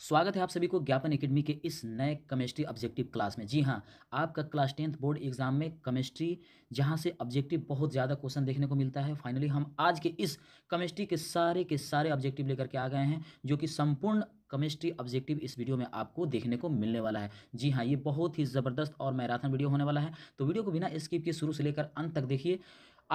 स्वागत है आप सभी को ज्ञापन एकेडमी के इस नए केमिस्ट्री ऑब्जेक्टिव क्लास में जी हाँ आपका क्लास टेंथ बोर्ड एग्जाम में केमिस्ट्री जहाँ से ऑब्जेक्टिव बहुत ज़्यादा क्वेश्चन देखने को मिलता है फाइनली हम आज के इस केमिस्ट्री के सारे के सारे ऑब्जेक्टिव लेकर के आ गए हैं जो कि संपूर्ण केमिस्ट्री ऑब्जेक्टिव इस वीडियो में आपको देखने को मिलने वाला है जी हाँ ये बहुत ही ज़बरदस्त और मैराथन वीडियो होने वाला है तो वीडियो को बिना स्किप के शुरू से लेकर अंत तक देखिए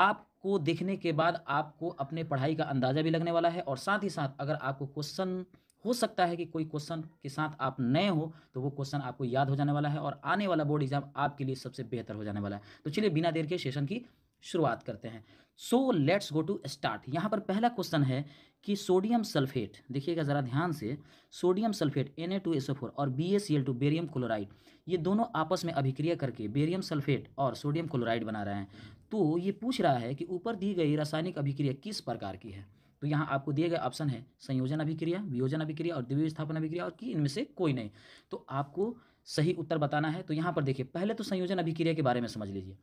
आपको देखने के बाद आपको अपने पढ़ाई का अंदाज़ा भी लगने वाला है और साथ ही साथ अगर आपको क्वेश्चन हो सकता है कि कोई क्वेश्चन के साथ आप नए हो तो वो क्वेश्चन आपको याद हो जाने वाला है और आने वाला बोर्ड एग्जाम आपके लिए सबसे बेहतर हो जाने वाला है तो चलिए बिना देर के सेशन की शुरुआत करते हैं so let's go to start यहाँ पर पहला क्वेश्चन है कि सोडियम सल्फेट देखिएगा ज़रा ध्यान से sodium sulphate N A two S O four और B C L two barium chloride ये दोनों आपस में अभिक्रिया करके बेरियम सल्फेट और सोडियम क्लोराइड बना रहे हैं तो ये पूछ रहा है कि ऊपर दी गई रासायनिक अभिक्रिया किस प्रकार की है तो यहाँ आपको दिए गए ऑप्शन है संयोजन अभिक्रिया वियोजन अभिक्रिया और दिव्य स्थापन अभिक्रिया और कि इनमें से कोई नहीं तो आपको सही उत्तर बताना है तो यहाँ पर देखिए पहले तो संयोजन अभिक्रिया के बारे में समझ लीजिए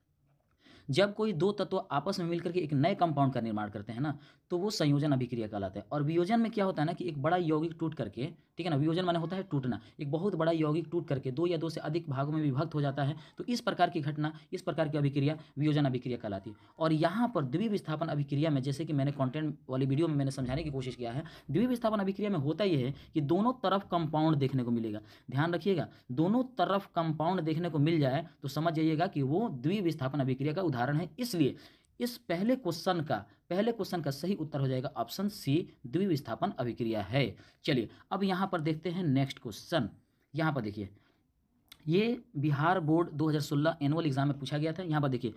जब कोई दो तत्व आपस में मिलकर के एक नए कंपाउंड का निर्माण करते हैं ना तो वो संयोजन अभिक्रिया कहलाता है और वियोजन में क्या होता है ना कि एक बड़ा यौगिक टूट करके ठीक है ना वियोजन माने होता है टूटना एक बहुत बड़ा यौगिक टूट करके दो या दो से अधिक भागों में विभक्त हो जाता है तो इस प्रकार की घटना इस प्रकार की अभिक्रिया वियोजन अभिक्रिया कहलाती है और यहाँ पर द्वि विस्थापन अभिक्रिया में जैसे कि मैंने कॉन्टेंट वाली वीडियो में मैंने समझाने की कोशिश किया है द्विविस्थापन अभिक्रिया में होता यह है कि दोनों तरफ कंपाउंड देखने को मिलेगा ध्यान रखिएगा दोनों तरफ कंपाउंड देखने को मिल जाए तो समझ जाइएगा कि वो विस्थापन अभिक्रिया का उदाहरण उदाहरण है इसलिए इस पहले क्वेश्चन का पहले क्वेश्चन का सही उत्तर हो जाएगा ऑप्शन सी द्विविस्थापन अभिक्रिया है चलिए अब यहाँ पर देखते हैं नेक्स्ट क्वेश्चन यहाँ पर देखिए ये बिहार बोर्ड 2016 एनुअल एग्जाम में पूछा गया था यहाँ पर देखिए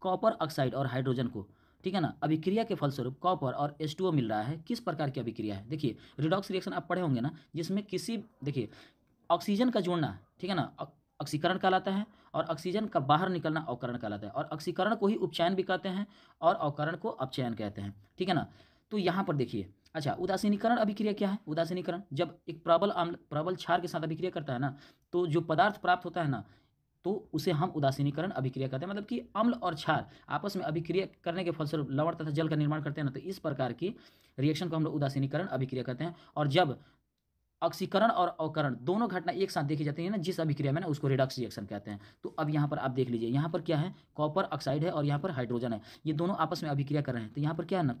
कॉपर ऑक्साइड और हाइड्रोजन को ठीक है ना अभिक्रिया के फलस्वरूप कॉपर और एस मिल रहा है किस प्रकार की अभिक्रिया है देखिए रिडॉक्स रिएक्शन आप पढ़े होंगे ना जिसमें किसी देखिए ऑक्सीजन का जोड़ना ठीक है ना ऑक्सीकरण कहलाता है और ऑक्सीजन का बाहर निकलना अवकरण कहलाता है और ऑक्सीकरण को ही उपचयन भी कहते हैं और अवकरण को अपचयन कहते हैं ठीक है ना तो यहाँ पर देखिए अच्छा उदासीनीकरण अभिक्रिया क्या है उदासीनीकरण जब एक प्रबल आम्ल प्रबल क्षार के साथ अभिक्रिया करता है ना तो जो पदार्थ प्राप्त होता है ना तो उसे हम उदासीनीकरण अभिक्रिया कहते हैं मतलब कि अम्ल और क्षार आपस में अभिक्रिया करने के फलस्वरूप लवण तथा जल का निर्माण करते हैं ना तो इस प्रकार की रिएक्शन को हम लोग उदासीनीकरण अभिक्रिया कहते हैं और जब ऑक्सीकरण और अवकरण दोनों घटना एक साथ देखी जाती है ना जिस अभिक्रिया में ना उसको रिडक्स रिएक्शन कहते हैं तो अब यहाँ पर आप देख लीजिए यहाँ पर क्या है कॉपर ऑक्साइड है और यहाँ पर हाइड्रोजन है ये दोनों आपस में अभिक्रिया कर रहे हैं तो यहाँ पर क्या है ना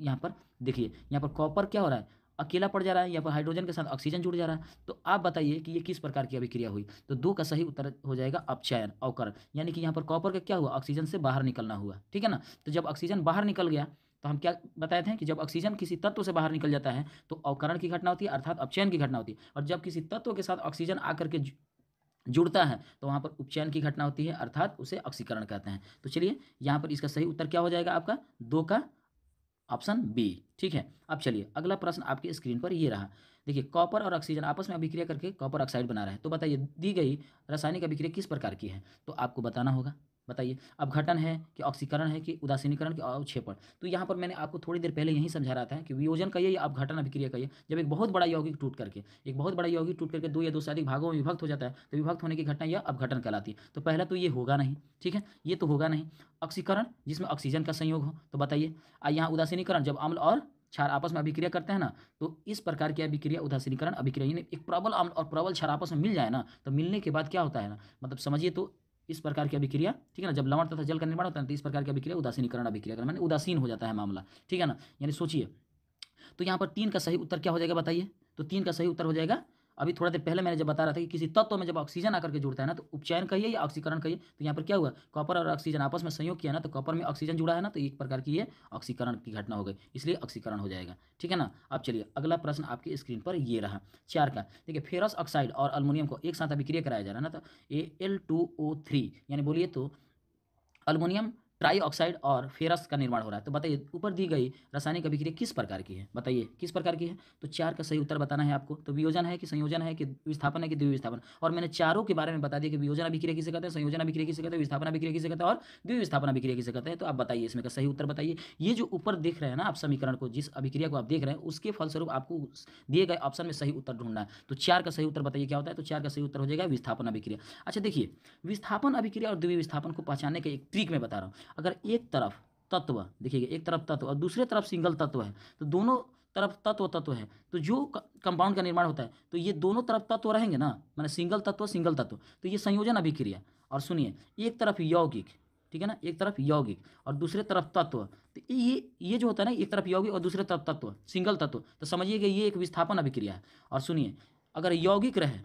यहाँ पर देखिए यहाँ पर कॉपर क्या हो रहा है अकेला पड़ जा रहा है यहाँ पर हाइड्रोजन के साथ ऑक्सीजन जुड़ जा रहा है तो आप बताइए कि ये किस प्रकार की अभिक्रिया हुई तो दो का सही उत्तर हो जाएगा अपचयन अवकरण यानी कि यहाँ पर कॉपर का क्या हुआ ऑक्सीजन से बाहर निकलना हुआ ठीक है ना तो जब ऑक्सीजन बाहर निकल गया तो हम क्या बताए थे कि जब ऑक्सीजन किसी तत्व से बाहर निकल जाता है तो अवकरण की घटना होती है अर्थात अपचयन की घटना होती है और जब किसी तत्व के साथ ऑक्सीजन आकर के जुड़ता है तो वहाँ पर उपचयन की घटना होती है अर्थात उसे ऑक्सीकरण कहते हैं तो चलिए यहाँ पर इसका सही उत्तर क्या हो जाएगा आपका दो का ऑप्शन बी ठीक है अब चलिए अगला प्रश्न आपके स्क्रीन पर ये रहा देखिए कॉपर और ऑक्सीजन आपस में अभिक्रिया करके कॉपर ऑक्साइड बना रहा है तो बताइए दी गई रासायनिक अभिक्रिया किस प्रकार की है तो आपको बताना होगा बताइए अब घटन है कि ऑक्सीकरण है कि उदासीनीकरण के अवक्षेपण तो यहाँ पर मैंने आपको थोड़ी देर पहले यही समझा रहा था कि वियोजन कहिए या घटन अभिक्रिया कहिए जब एक बहुत बड़ा यौगिक टूट करके एक बहुत बड़ा यौगिक टूट करके दो या दो से अधिक भागों में विभक्त हो जाता है तो विभक्त होने की घटना यह अवघटन कहलाती है तो पहला तो ये होगा नहीं ठीक है ये तो होगा नहीं ऑक्सीकरण जिसमें ऑक्सीजन का संयोग हो तो बताइए यहाँ उदासीनीकरण जब अम्ल और क्षार आपस में अभिक्रिया करते हैं ना तो इस प्रकार की अभिक्रिया उदासीनीकरण अभिक्रिया एक प्रबल अम्ल और प्रबल क्षार आपस में मिल जाए ना तो मिलने के बाद क्या होता है ना मतलब समझिए तो इस प्रकार की अभिक्रिया ठीक है ना जब लवण तथा जल का निर्माण होता है तो इस प्रकार की अभिक्रिया उदासीनीकरण अभिक्रिया मैंने उदासीन हो जाता है मामला ठीक है ना यानी सोचिए तो यहाँ पर तीन का सही उत्तर क्या हो जाएगा बताइए तो तीन का सही उत्तर हो जाएगा अभी थोड़ा देर पहले मैंने जब बता रहा था कि किसी तत्व में जब ऑक्सीजन आकर के जुड़ता है ना तो उपचयन कहिए या ऑक्सीकरण कहिए तो यहाँ पर क्या हुआ कॉपर और ऑक्सीजन आपस में संयोग किया ना तो कॉपर में ऑक्सीजन जुड़ा है ना तो एक प्रकार की ये ऑक्सीकरण की घटना हो गई इसलिए ऑक्सीकरण हो जाएगा ठीक है ना अब चलिए अगला प्रश्न आपके स्क्रीन पर ये रहा चार का देखिए फेरस ऑक्साइड और अलमोनियम को एक साथ अभिक्रिया कराया जा रहा है ना तो A L two O three यानी बोलिए तो अल्मोनियम ट्राई ऑक्साइड और फेरस का निर्माण हो रहा है तो बताइए ऊपर दी गई रासायनिक अभिक्रिया किस प्रकार की है बताइए किस प्रकार की है तो चार का सही उत्तर बताना है आपको तो वियोजन है कि संयोजन है कि विस्थापन है कि द्विविस्थापन और मैंने चारों के बारे में बता दिया कि वियोजन अभिक्रिया किसे कहते हैं संयोजन अभिक्रिया किसे कहते हैं विस्थापन अभिक्रिया किसे कहते हैं और द्विविस्थापन अभिक्रिया किसे कहते हैं तो आप बताइए इसमें का सही उत्तर बताइए ये जो ऊपर देख रहे हैं ना आप समीकरण को जिस अभिक्रिया को आप देख रहे हैं उसके फलस्वरूप आपको दिए गए ऑप्शन में सही उत्तर ढूंढना है तो चार का सही उत्तर बताइए क्या होता है तो चार का सही उत्तर हो जाएगा विस्थापन अभिक्रिया अच्छा देखिए विस्थापन अभिक्रिया और द्विविस्थापन को पहचानने का एक ट्रिक मैं बता रहा हूँ अगर एक तरफ तत्व देखिएगा एक तरफ तत्व और दूसरे तरफ सिंगल तत्व है तो दोनों तरफ तत्व तत्व है तो जो कंपाउंड का निर्माण होता है तो ये दोनों तरफ तत्व रहेंगे ना मैंने सिंगल तत्व सिंगल तत्व तो ये संयोजन अभिक्रिया और सुनिए एक तरफ यौगिक ठीक है ना एक तरफ यौगिक और दूसरे तरफ तत्व तो ये ये जो होता है ना एक तरफ यौगिक और दूसरे तरफ तत्व सिंगल तत्व तो समझिएगा ये एक विस्थापन अभिक्रिया है और सुनिए अगर यौगिक रहे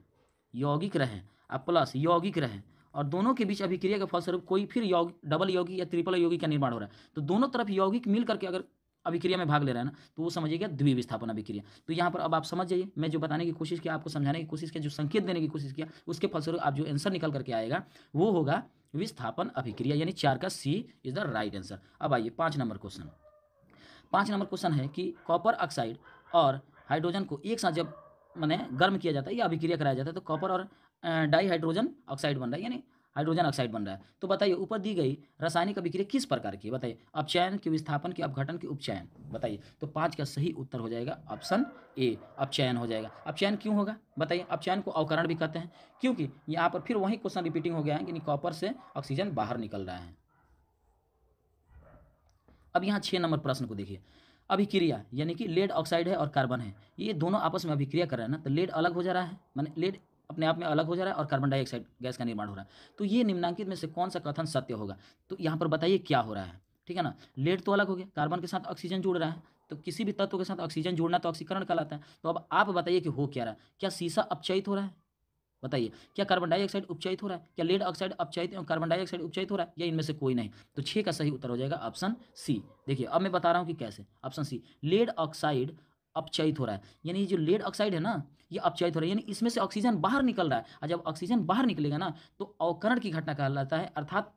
यौगिक रहे और प्लस यौगिक रहे और दोनों के बीच अभिक्रिया के फलस्वरूप कोई फिर यौग डबल यौगिक या त्रिपल यौगिक का निर्माण हो रहा है तो दोनों तरफ यौगिक मिल करके अगर अभिक्रिया में भाग ले रहा है ना तो वो समझिएगा द्विविस्थापन अभिक्रिया तो यहाँ पर अब आप समझ जाइए मैं जो बताने की कोशिश किया आपको समझाने की कोशिश किया जो संकेत देने की कोशिश किया उसके फलस्वरूप आप जो आंसर निकल करके आएगा वो होगा विस्थापन अभिक्रिया यानी चार का C is the right answer अब आइए पाँच नंबर क्वेश्चन पाँच नंबर क्वेश्चन है कि कॉपर ऑक्साइड और हाइड्रोजन को एक साथ जब मैंने गर्म किया जाता है या अभिक्रिया कराया जाता है तो कॉपर और डाई हाइड्रोजन ऑक्साइड बन रहा है यानी हाइड्रोजन ऑक्साइड बन रहा है तो बताइए ऊपर दी गई रासायनिक अभिक्रिया किस प्रकार की बताइए अपचयन के विस्थापन के अपघटन के उपचयन बताइए तो पाँच का सही उत्तर हो जाएगा ऑप्शन ए अपचयन हो जाएगा अपचयन क्यों होगा बताइए अपचयन को अवकरण भी कहते हैं क्योंकि यहाँ पर फिर वही क्वेश्चन रिपीटिंग हो गया है यानी कॉपर से ऑक्सीजन बाहर निकल रहा है अब यहाँ छः नंबर प्रश्न को देखिए अभिक्रिया यानी कि लेड ऑक्साइड है और कार्बन है ये दोनों आपस में अभिक्रिया कर रहे हैं ना तो लेड अलग हो जा रहा है मैंने लेड अपने आप में अलग हो जा रहा है और कार्बन डाइऑक्साइड गैस का निर्माण हो रहा है तो ये निम्नांकित में से कौन सा कथन सत्य होगा तो यहाँ पर बताइए क्या हो रहा है ठीक है ना लेड तो अलग हो गया कार्बन के साथ ऑक्सीजन जुड़ रहा है तो किसी भी तत्व के साथ ऑक्सीजन जुड़ना तो ऑक्सीकरण कहलाता है तो अब आप बताइए कि हो क्या रहा है क्या शीशा अपचयित हो रहा है बताइए क्या कार्बन डाइऑक्साइड उपचयित हो रहा है क्या लेड ऑक्साइड अपचयित और कार्बन डाइऑक्साइड उपचयित हो रहा है या इनमें से कोई नहीं तो छः का सही उत्तर हो जाएगा ऑप्शन सी देखिए अब मैं बता रहा हूँ कि कैसे ऑप्शन सी लेड ऑक्साइड अपचयित हो रहा है यानी जो लेड ऑक्साइड है ना ये अपचयित हो रहा है यानी इसमें से ऑक्सीजन बाहर निकल रहा है और जब ऑक्सीजन बाहर निकलेगा ना तो अवकरण की घटना कहलाता है अर्थात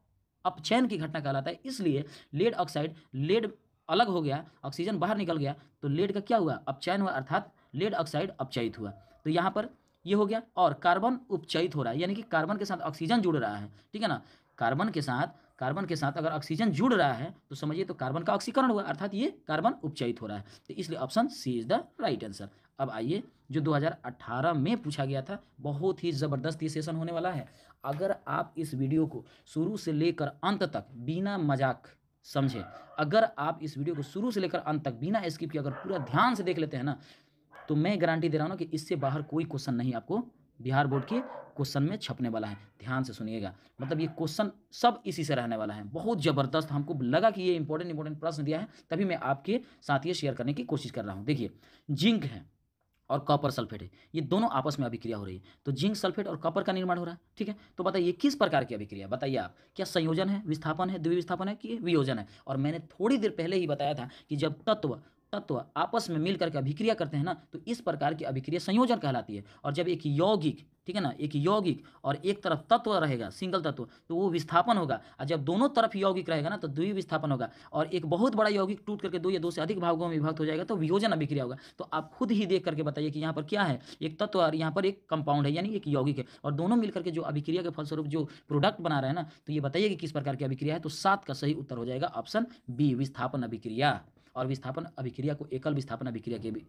अपचयन की घटना कहलाता है इसलिए लेड ऑक्साइड लेड अलग हो गया ऑक्सीजन बाहर निकल गया तो लेड का क्या हुआ अपचयन हुआ अर्थात लेड ऑक्साइड अपचयित हुआ तो यहाँ पर ये हो गया और कार्बन उपचयित हो रहा है यानी कि कार्बन के साथ ऑक्सीजन जुड़ रहा है ठीक है ना कार्बन के साथ कार्बन के साथ अगर ऑक्सीजन जुड़ रहा है तो समझिए तो कार्बन का ऑक्सीकरण हुआ अर्थात ये कार्बन उपचयित हो रहा है तो इसलिए option C is the right answer अब आइए जो 2018 में पूछा गया था बहुत ही ज़बरदस्त ये सेशन होने वाला है अगर आप इस वीडियो को शुरू से लेकर अंत तक बिना मजाक समझे अगर आप इस वीडियो को शुरू से लेकर अंत तक बिना स्किप के अगर पूरा ध्यान से देख लेते हैं ना तो मैं गारंटी दे रहा हूँ कि इससे बाहर कोई क्वेश्चन नहीं आपको बिहार बोर्ड के क्वेश्चन में छपने वाला है ध्यान से सुनिएगा मतलब ये क्वेश्चन सब इसी से रहने वाला है बहुत ज़बरदस्त हमको लगा कि ये इंपॉर्टेंट इंपॉर्टेंट प्रश्न दिया है तभी मैं आपके साथ ये शेयर करने की कोशिश कर रहा हूँ देखिए जिंक है और कॉपर सल्फेट है ये दोनों आपस में अभिक्रिया हो रही है तो जिंक सल्फेट और कॉपर का निर्माण हो रहा है ठीक है तो बताइए किस प्रकार की अभिक्रिया बताइए आप क्या संयोजन है विस्थापन है द्विविस्थापन है कि वियोजन है और मैंने थोड़ी देर पहले ही बताया था कि जब तत्व तत्व आपस में मिल करके अभिक्रिया करते हैं ना तो इस प्रकार की अभिक्रिया संयोजन कहलाती है और जब एक यौगिक ठीक है ना एक यौगिक और एक तरफ तत्व रहेगा सिंगल तत्व तो वो विस्थापन होगा और जब दोनों तरफ यौगिक रहेगा ना तो द्वि विस्थापन होगा और एक बहुत बड़ा यौगिक टूट करके दो या दो से अधिक भागों में विभक्त हो जाएगा तो वियोजन अभिक्रिया होगा तो आप खुद ही देख करके बताइए कि यहाँ पर क्या है एक तत्व और यहाँ पर एक कंपाउंड है यानी एक यौगिक है और दोनों मिलकर के जो अभिक्रिया के फलस्वरूप जो प्रोडक्ट बना रहे हैं ना तो ये बताइए कि किस प्रकार की अभिक्रिया है तो सात का सही उत्तर हो जाएगा ऑप्शन बी विस्थापन अभिक्रिया और विस्थापन अभिक्रिया को एकल विस्थापन अभिक्रिया के भी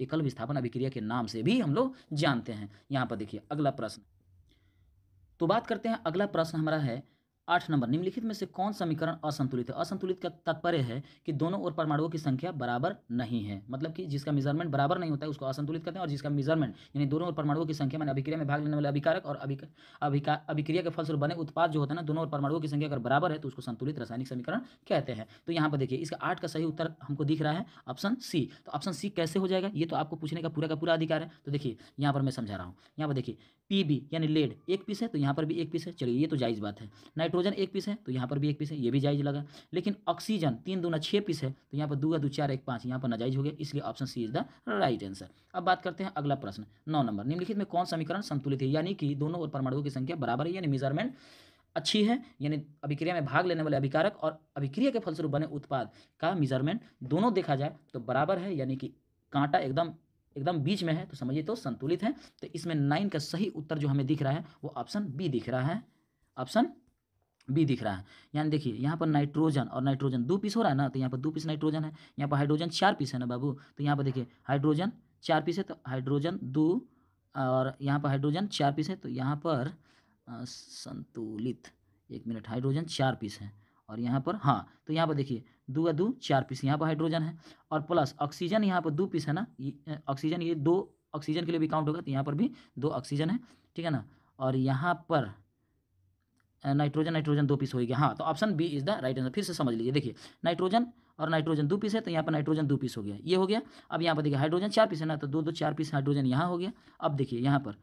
एकल विस्थापन अभिक्रिया के नाम से भी हम लोग जानते हैं यहाँ पर देखिए अगला प्रश्न तो बात करते हैं अगला प्रश्न हमारा है आठ नंबर निम्नलिखित में से कौन समीकरण असंतुलित है असंतुलित का तात्पर्य है कि दोनों ओर परमाणुओं की संख्या बराबर नहीं है मतलब कि जिसका मेजरमेंट बराबर नहीं होता है उसको असंतुलित कहते हैं और जिसका मेजरमेंट यानी दोनों ओर परमाणुओं की संख्या मैंने अभिक्रिया में भाग लेने वाले अभिकारक और अभिक्रिया अभिक्रिया के फलस्वरूप बने उत्पाद जो होता है ना दोनों ओर परमाणुओं की संख्या अगर बराबर है तो उसको संतुलित रासायनिक समीकरण कहते हैं तो यहाँ पर देखिए इसका आठ का सही उत्तर हमको दिख रहा है ऑप्शन सी तो ऑप्शन सी कैसे हो जाएगा ये तो आपको पूछने का पूरा का पूरा अधिकार है तो देखिए यहाँ पर मैं समझा रहा हूँ यहाँ पर देखिए पी बी यानी लेड एक पीस है तो यहाँ पर भी एक पीस है चलिए ये तो जायज़ बात है नाइट्रोजन एक पीस है तो यहाँ पर भी एक पीस है ये भी जायज़ लगा लेकिन ऑक्सीजन तीन दो न छः पीस है तो यहाँ पर दो दो चार एक पाँच यहाँ पर नाजायज हो गया इसलिए option C is the right answer अब बात करते हैं अगला प्रश्न नौ नंबर निम्नलिखित में कौन समीकरण संतुलित है यानी कि दोनों और परमाणुओं की संख्या बराबर है यानी मेजरमेंट अच्छी है यानी अभिक्रिया में भाग लेने वाले अभिकारक और अभिक्रिया के फलस्वरूप बने उत्पाद का मेजरमेंट दोनों देखा जाए तो बराबर है यानी कि कांटा एकदम एकदम बीच में है तो समझिए तो संतुलित है तो इसमें नाइन का सही उत्तर जो हमें दिख रहा है वो ऑप्शन बी दिख रहा है ऑप्शन बी दिख रहा है यानी देखिए यहाँ पर नाइट्रोजन और नाइट्रोजन दो पीस हो रहा है ना तो यहाँ पर दो पीस नाइट्रोजन है यहाँ पर हाइड्रोजन चार पीस है ना बाबू तो यहाँ पर देखिए हाइड्रोजन चार पीस है तो हाइड्रोजन दो और यहाँ पर हाइड्रोजन चार पीस है तो यहाँ पर संतुलित एक मिनट हाइड्रोजन चार पीस है और यहाँ पर हाँ तो यहाँ पर देखिए दो या दो चार पीस यहाँ पर हाइड्रोजन है और प्लस ऑक्सीजन यहाँ पर दो पीस है ना ऑक्सीजन ये दो ऑक्सीजन के लिए भी काउंट होगा तो यहाँ पर भी दो ऑक्सीजन है ठीक है ना और यहाँ पर नाइट्रोजन नाइट्रोजन दो पीस हो गया हाँ तो option B is the right answer फिर से समझ लीजिए देखिए नाइट्रोजन और नाइट्रोजन दो पीस है तो यहाँ पर नाइट्रोजन दो पीस हो गया ये हो गया अब यहाँ पर देखिए हाइड्रोजन चार पीस है ना तो दो दो चार पीस हाइड्रोजन यहाँ हो गया अब देखिए यहाँ पर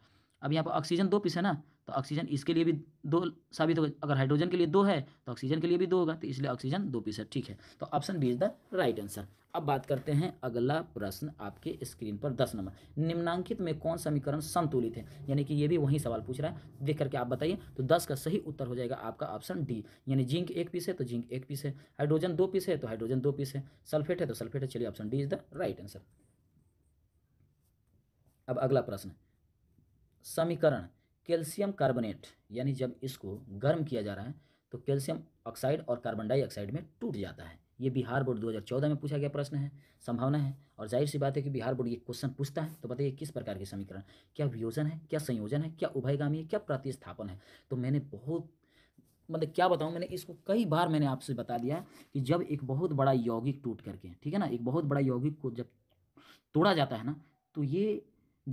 अब यहाँ पर ऑक्सीजन दो पीस है ना तो ऑक्सीजन इसके लिए भी दो साबित होगा अगर हाइड्रोजन के लिए दो है तो ऑक्सीजन के लिए भी दो होगा तो इसलिए ऑक्सीजन दो पीस है ठीक है तो option B is the right answer अब बात करते हैं अगला प्रश्न आपके स्क्रीन पर दस नंबर निम्नांकित में कौन समीकरण संतुलित है यानी कि ये भी वही सवाल पूछ रहा है देख करके आप बताइए तो दस का सही उत्तर हो जाएगा आपका ऑप्शन डी यानी जिंक एक पीस है तो जिंक एक पीस है हाइड्रोजन दो पीस है तो हाइड्रोजन दो पीस है सल्फेट है तो सल्फेट है चलिए option D is the right answer अब अगला प्रश्न समीकरण कैल्शियम कार्बोनेट यानी जब इसको गर्म किया जा रहा है तो कैल्शियम ऑक्साइड और कार्बन डाइऑक्साइड में टूट जाता है ये बिहार बोर्ड 2014 में पूछा गया प्रश्न है संभावना है और जाहिर सी बात है कि बिहार बोर्ड ये क्वेश्चन पूछता है तो बताइए किस प्रकार के समीकरण क्या वियोजन है क्या संयोजन है क्या उभयगामी है क्या प्रतिस्थापन है तो मैंने बहुत मतलब क्या बताऊँ मैंने इसको कई बार मैंने आपसे बता दिया कि जब एक बहुत बड़ा यौगिक टूट करके ठीक है ना एक बहुत बड़ा यौगिक को जब तोड़ा जाता है ना तो ये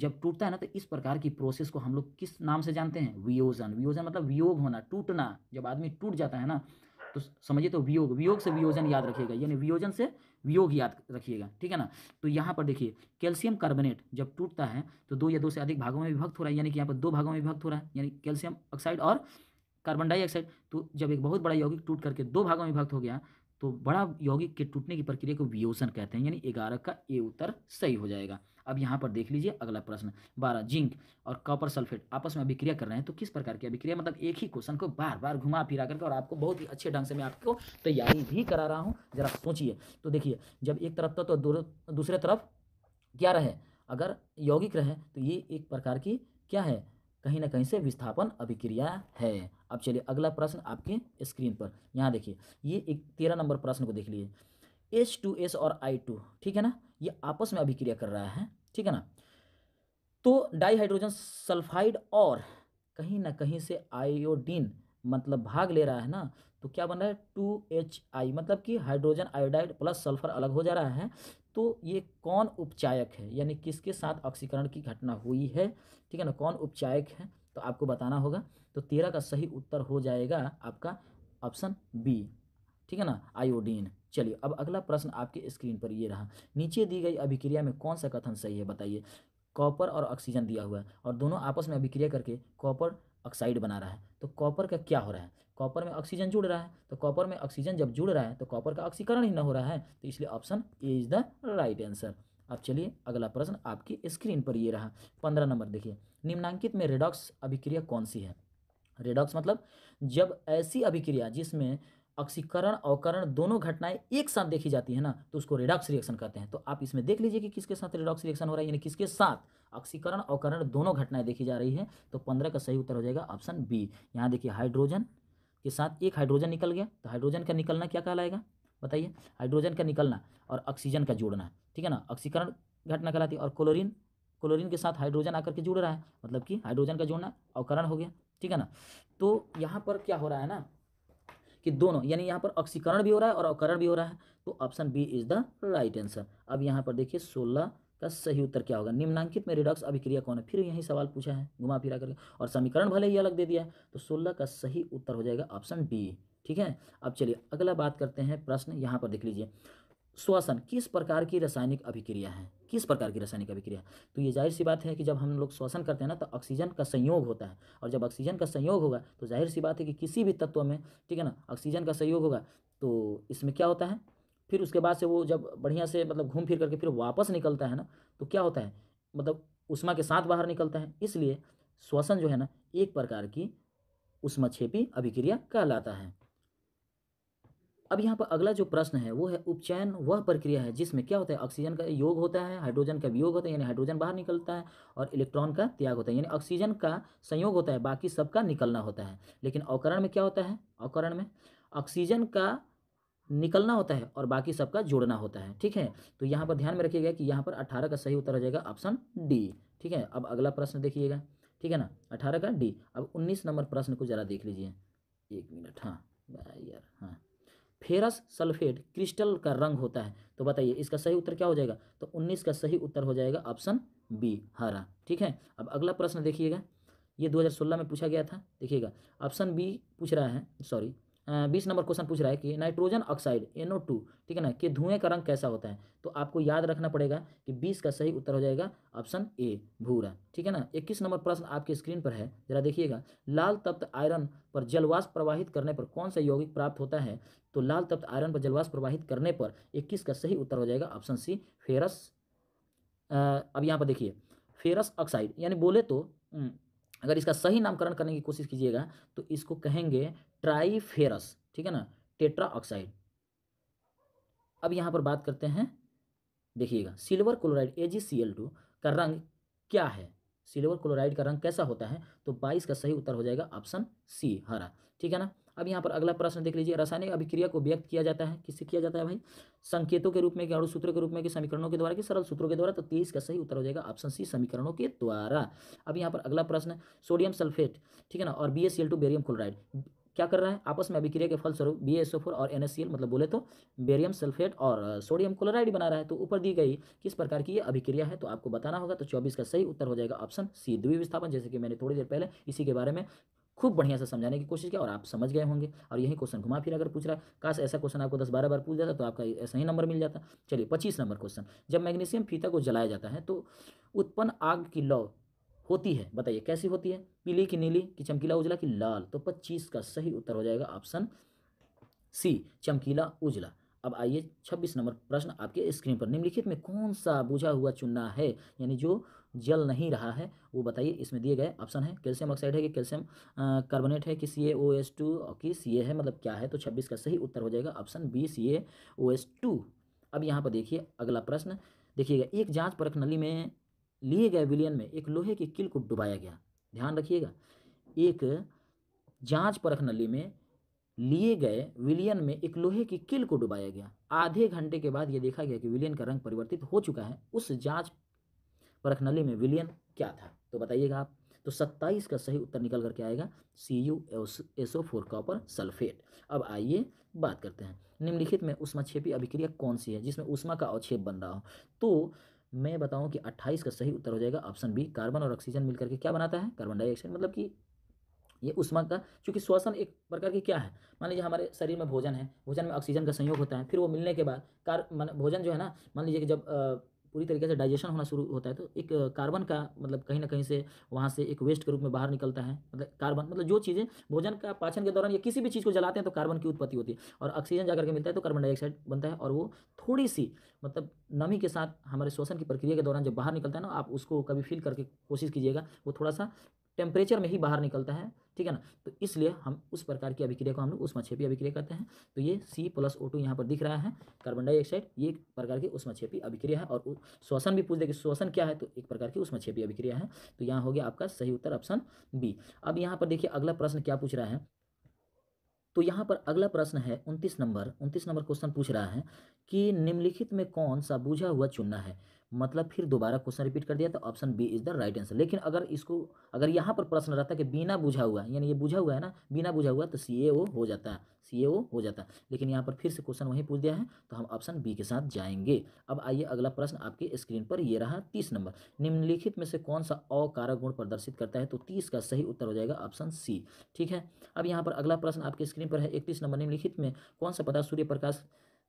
जब टूटता है ना तो इस प्रकार की प्रोसेस को हम लोग किस नाम से जानते हैं वियोजन वियोजन मतलब वियोग होना टूटना जब आदमी टूट जाता है ना तो समझिए तो वियोग वियोग से वियोजन याद रखिएगा यानी वियोजन से वियोग याद रखिएगा ठीक है ना तो यहाँ पर देखिए कैल्शियम कार्बोनेट जब टूटता है तो दो या दो से अधिक भागों में विभक्त हो रहा है यानी कि यहाँ पर दो भागों में विभक्त हो रहा है यानी कैल्शियम ऑक्साइड और कार्बन डाइऑक्साइड तो जब एक बहुत बड़ा यौगिक टूट करके दो भागों में विभक्त हो गया तो बड़ा यौगिक के टूटने की प्रक्रिया को वियोजन कहते हैं यानी ग्यारह का ए उत्तर सही हो जाएगा अब यहाँ पर देख लीजिए अगला प्रश्न बारह जिंक और कॉपर सल्फेट आपस में अभिक्रिया कर रहे हैं तो किस प्रकार की अभिक्रिया मतलब एक ही क्वेश्चन को बार बार घुमा फिरा करके और आपको बहुत ही अच्छे ढंग से मैं आपको तैयारी भी करा रहा हूँ जरा सोचिए तो देखिए जब एक तरफ तो, तो दूसरे तरफ क्या रहे अगर यौगिक रहे तो ये एक प्रकार की क्या है कहीं ना कहीं से विस्थापन अभिक्रिया है अब चलिए अगला प्रश्न आपके स्क्रीन पर यहाँ देखिए ये एक तेरह नंबर प्रश्न को देख लीजिए एच टू एस और आई टू ठीक है ना ये आपस में अभिक्रिया कर रहा है ठीक है ना तो डाईहाइड्रोजन सल्फाइड और कहीं ना कहीं से आयोडीन मतलब भाग ले रहा है ना तो क्या बन रहा है टू एच आई मतलब कि हाइड्रोजन आयोडाइड प्लस सल्फर अलग हो जा रहा है तो ये कौन उपचायक है यानी किसके साथ ऑक्सीकरण की घटना हुई है ठीक है ना कौन उपचायक है तो आपको बताना होगा तो तेरह का सही उत्तर हो जाएगा आपका ऑप्शन बी ठीक है ना आयोडीन चलिए अब अगला प्रश्न आपके स्क्रीन पर ये रहा नीचे दी गई अभिक्रिया में कौन सा कथन सही है बताइए कॉपर और ऑक्सीजन दिया हुआ है और दोनों आपस में अभिक्रिया करके कॉपर ऑक्साइड बना रहा है तो कॉपर का क्या हो रहा है कॉपर में ऑक्सीजन जुड़ रहा है तो कॉपर में ऑक्सीजन जब जुड़ रहा है तो कॉपर का ऑक्सीकरण ही न हो रहा है तो इसलिए option A is the right answer अब चलिए अगला प्रश्न आपकी स्क्रीन पर ये रहा पंद्रह नंबर देखिए निम्नांकित में रेडॉक्स अभिक्रिया कौन सी है रेडॉक्स मतलब जब ऐसी अभिक्रिया जिसमें ऑक्सीकरण अवकरण दोनों घटनाएं एक साथ देखी जाती है ना तो उसको रिडॉक्स रिएक्शन कहते हैं तो आप इसमें देख लीजिए कि किसके साथ रिडॉक्स रिएक्शन हो रहा है यानी किसके साथ ऑक्सीकरण अवकरण दोनों घटनाएं देखी जा रही है तो पंद्रह का सही उत्तर हो जाएगा ऑप्शन बी यहाँ देखिए हाइड्रोजन के साथ एक हाइड्रोजन निकल गया तो हाइड्रोजन का निकलना क्या कहलाएगा बताइए हाइड्रोजन का निकलना और ऑक्सीजन का जुड़ना ठीक है ना ऑक्सीकरण घटना कहलाती है और क्लोरीन क्लोरीन के साथ हाइड्रोजन आकर के जुड़ रहा है मतलब कि हाइड्रोजन का जुड़ना अवकरण हो गया ठीक है ना तो यहाँ पर क्या हो रहा है ना कि दोनों यानी यहाँ पर ऑक्सीकरण भी हो रहा है और अवकरण भी हो रहा है तो option B is the right answer अब यहाँ पर देखिए सोलह का सही उत्तर क्या होगा निम्नांकित में रिडक्स अभिक्रिया कौन है फिर यही सवाल पूछा है घुमा फिरा करके और समीकरण भले ही अलग दे दिया है तो सोलह का सही उत्तर हो जाएगा ऑप्शन बी ठीक है अब चलिए अगला बात करते हैं प्रश्न यहाँ पर देख लीजिए श्वसन किस प्रकार की रासायनिक अभिक्रिया है किस प्रकार की रासायनिक अभिक्रिया तो ये जाहिर सी बात है कि जब हम लोग श्वसन करते हैं ना तो ऑक्सीजन का संयोग होता है और जब ऑक्सीजन का संयोग होगा तो जाहिर सी बात है कि किसी भी तत्व में ठीक है ना ऑक्सीजन का संयोग होगा तो इसमें क्या होता है फिर उसके बाद से वो जब बढ़िया से मतलब घूम फिर करके फिर वापस निकलता है ना तो क्या होता है मतलब उष्मा के साथ बाहर निकलता है इसलिए श्वसन जो है ना एक प्रकार की उष्माक्षेपी अभिक्रिया कहलाता है अब यहाँ पर अगला जो प्रश्न है वो है उपचयन वह प्रक्रिया है जिसमें क्या होता है ऑक्सीजन का योग होता है हाइड्रोजन का वियोग होता है यानी हाइड्रोजन बाहर निकलता है और इलेक्ट्रॉन का त्याग होता है यानी ऑक्सीजन का संयोग होता है बाकी सबका निकलना होता है लेकिन अवकरण में क्या होता है अवकरण में ऑक्सीजन का निकलना होता है और बाकी सबका जोड़ना होता है ठीक है तो यहाँ पर ध्यान में रखिएगा कि यहाँ पर अठारह का सही उत्तर हो जाएगा ऑप्शन डी ठीक है अब अगला प्रश्न देखिएगा ठीक है ना अठारह का डी अब उन्नीस नंबर प्रश्न को जरा देख लीजिए एक मिनट हाँ यार हाँ फेरस सल्फेट क्रिस्टल का रंग होता है तो बताइए इसका सही उत्तर क्या हो जाएगा तो 19 का सही उत्तर हो जाएगा ऑप्शन बी हरा ठीक है अब अगला प्रश्न देखिएगा ये 2016 में पूछा गया था देखिएगा ऑप्शन बी पूछ रहा है सॉरी बीस नंबर क्वेश्चन पूछ रहा है कि नाइट्रोजन ऑक्साइड एनओ टू ठीक है ना कि धुएं का रंग कैसा होता है तो आपको याद रखना पड़ेगा कि बीस का सही उत्तर हो जाएगा ऑप्शन ए भूरा ठीक है ना इक्कीस नंबर प्रश्न आपके स्क्रीन पर है जरा देखिएगा लाल तप्त आयरन पर जलवाष प्रवाहित करने पर कौन सा यौगिक प्राप्त होता है तो लाल तप्त आयरन पर जलवास प्रवाहित करने पर इक्कीस का सही उत्तर हो जाएगा ऑप्शन सी फेरस अब यहाँ पर देखिए फेरस ऑक्साइड यानी बोले तो हम्म, अगर इसका सही नामकरण करने की कोशिश कीजिएगा तो इसको कहेंगे ट्राईफेरस ठीक है ना टेट्रा ऑक्साइड अब यहाँ पर बात करते हैं देखिएगा सिल्वर क्लोराइड ए का रंग क्या है सिल्वर क्लोराइड का रंग कैसा होता है तो 22 का सही उत्तर हो जाएगा ऑप्शन सी हरा ठीक है ना अब यहाँ पर अगला प्रश्न देख लीजिए रासायनिक अभिक्रिया को व्यक्त किया जाता है किससे किया जाता है भाई संकेतों के रूप में कि सूत्रों के रूप में कि समीकरणों के द्वारा कि सरल सूत्रों के द्वारा तो तेईस का सही उत्तर हो जाएगा ऑप्शन सी समीकरणों के द्वारा अब यहाँ पर अगला प्रश्न सोडियम सल्फेट ठीक है ना और B S L two barium chloride क्या कर रहा है आपस में अभिक्रिया के फलस्वरूप बी एस और एन मतलब बोले तो बेरियम सल्फेट और सोडियम क्लोराइड बना रहा है तो ऊपर दी गई किस प्रकार की ये अभिक्रिया है तो आपको बताना होगा तो चौबीस का सही उत्तर हो जाएगा ऑप्शन सी विस्थापन जैसे कि मैंने थोड़ी देर पहले इसी के बारे में खूब बढ़िया से समझाने की कोशिश किया और आप समझ गए होंगे और यही क्वेश्चन घुमा फिर अगर पूछ रहा है काश ऐसा क्वेश्चन आपको दस बारह बार पूछ जाता तो आपका ऐसा ही नंबर मिल जाता चलिए पच्चीस नंबर क्वेश्चन जब मैग्नीशियम फीता को जलाया जाता है तो उत्पन्न आग की लौ होती है बताइए कैसी होती है पीली की नीली की चमकीला उजला की लाल तो पच्चीस का सही उत्तर हो जाएगा ऑप्शन सी चमकीला उजला अब आइए 26 नंबर प्रश्न आपके स्क्रीन पर निम्नलिखित में कौन सा बुझा हुआ चुना है यानी जो जल नहीं रहा है वो बताइए इसमें दिए गए ऑप्शन है कैल्शियम ऑक्साइड है कि कैल्शियम कार्बोनेट है कि सी ए ओ एस टू कि सी ए है मतलब क्या है तो छब्बीस का सही उत्तर हो जाएगा option B C A O S two अब यहाँ पर देखिए अगला प्रश्न देखिएगा एक जाँच परख नली में लिए गए विलियन में एक लोहे की किल को डुबाया गया ध्यान रखिएगा एक जाँच परख नली में लिए गए विलियन में एक लोहे की किल को डुबाया गया आधे घंटे के बाद यह देखा गया कि विलियन का रंग परिवर्तित हो चुका है उस जांच परखनली में विलियन क्या था तो बताइएगा आप तो 27 का सही उत्तर निकल करके आएगा C U S O four copper sulphate अब आइए बात करते हैं निम्नलिखित में उष्माक्षेपी अभिक्रिया कौन सी है जिसमें उष्मा का अवक्षेप बन रहा हो तो मैं बताऊं कि 28 का सही उत्तर हो जाएगा ऑप्शन बी कार्बन और ऑक्सीजन मिलकर के क्या बनाता है कार्बन डाइऑक्साइड मतलब कि ये उष्मा का चूँकि श्वसन एक प्रकार की क्या है मान लीजिए हमारे शरीर में भोजन है भोजन में ऑक्सीजन का संयोग होता है फिर वो मिलने के बाद कार मान भोजन जो है ना मान लीजिए कि जब पूरी तरीके से डाइजेशन होना शुरू होता है तो एक कार्बन का मतलब कहीं ना कहीं से वहाँ से एक वेस्ट के रूप में बाहर निकलता है मतलब कार्बन मतलब जो चीज़ें भोजन का पाचन के दौरान या किसी भी चीज़ को जलाते हैं तो कार्बन की उत्पत्ति होती है और ऑक्सीजन जाकर के मिलता है तो कार्बन डाइऑक्साइड बनता है और वो थोड़ी सी मतलब नमी के साथ हमारे श्वसन की प्रक्रिया के दौरान जब बाहर निकलता है ना आप उसको कभी फील करके कोशिश कीजिएगा वो थोड़ा सा टेम्परेचर में ही बाहर निकलता है ठीक है ना तो इसलिए हम उस प्रकार की अभिक्रिया को हम लोग उष्माक्षेपी अभिक्रिया कहते हैं तो ये सी प्लस ओ टू यहाँ पर दिख रहा है कार्बन डाइऑक्साइड ये एक प्रकार की उष्माक्षेपी अभिक्रिया है और श्वसन भी पूछ दे श्वसन क्या है तो एक प्रकार की उष्माक्षेपी अभिक्रिया है तो यहाँ हो गया आपका सही उत्तर ऑप्शन बी अब यहाँ पर देखिए अगला प्रश्न क्या पूछ रहा है तो यहाँ पर अगला प्रश्न है उनतीस नंबर उनतीस नंबर क्वेश्चन पूछ रहा है कि निम्नलिखित में कौन सा बुझा हुआ चुनना है मतलब फिर दोबारा क्वेश्चन रिपीट कर दिया तो option B is the right answer लेकिन अगर इसको अगर यहाँ पर प्रश्न रहता कि बिना बुझा हुआ यानी ये बुझा हुआ है ना बिना बुझा हुआ तो सी ए हो जाता सी ए ओ हो जाता लेकिन यहाँ पर फिर से क्वेश्चन वहीं पूछ दिया है तो हम ऑप्शन बी के साथ जाएंगे अब आइए अगला प्रश्न आपके स्क्रीन पर ये रहा तीस नंबर निम्नलिखित में से कौन सा अकारक गुण प्रदर्शित करता है तो तीस का सही उत्तर हो जाएगा ऑप्शन सी ठीक है अब यहाँ पर अगला प्रश्न आपके स्क्रीन पर है इकतीस नंबर निम्नलिखित में कौन सा पदार्थ सूर्य प्रकाश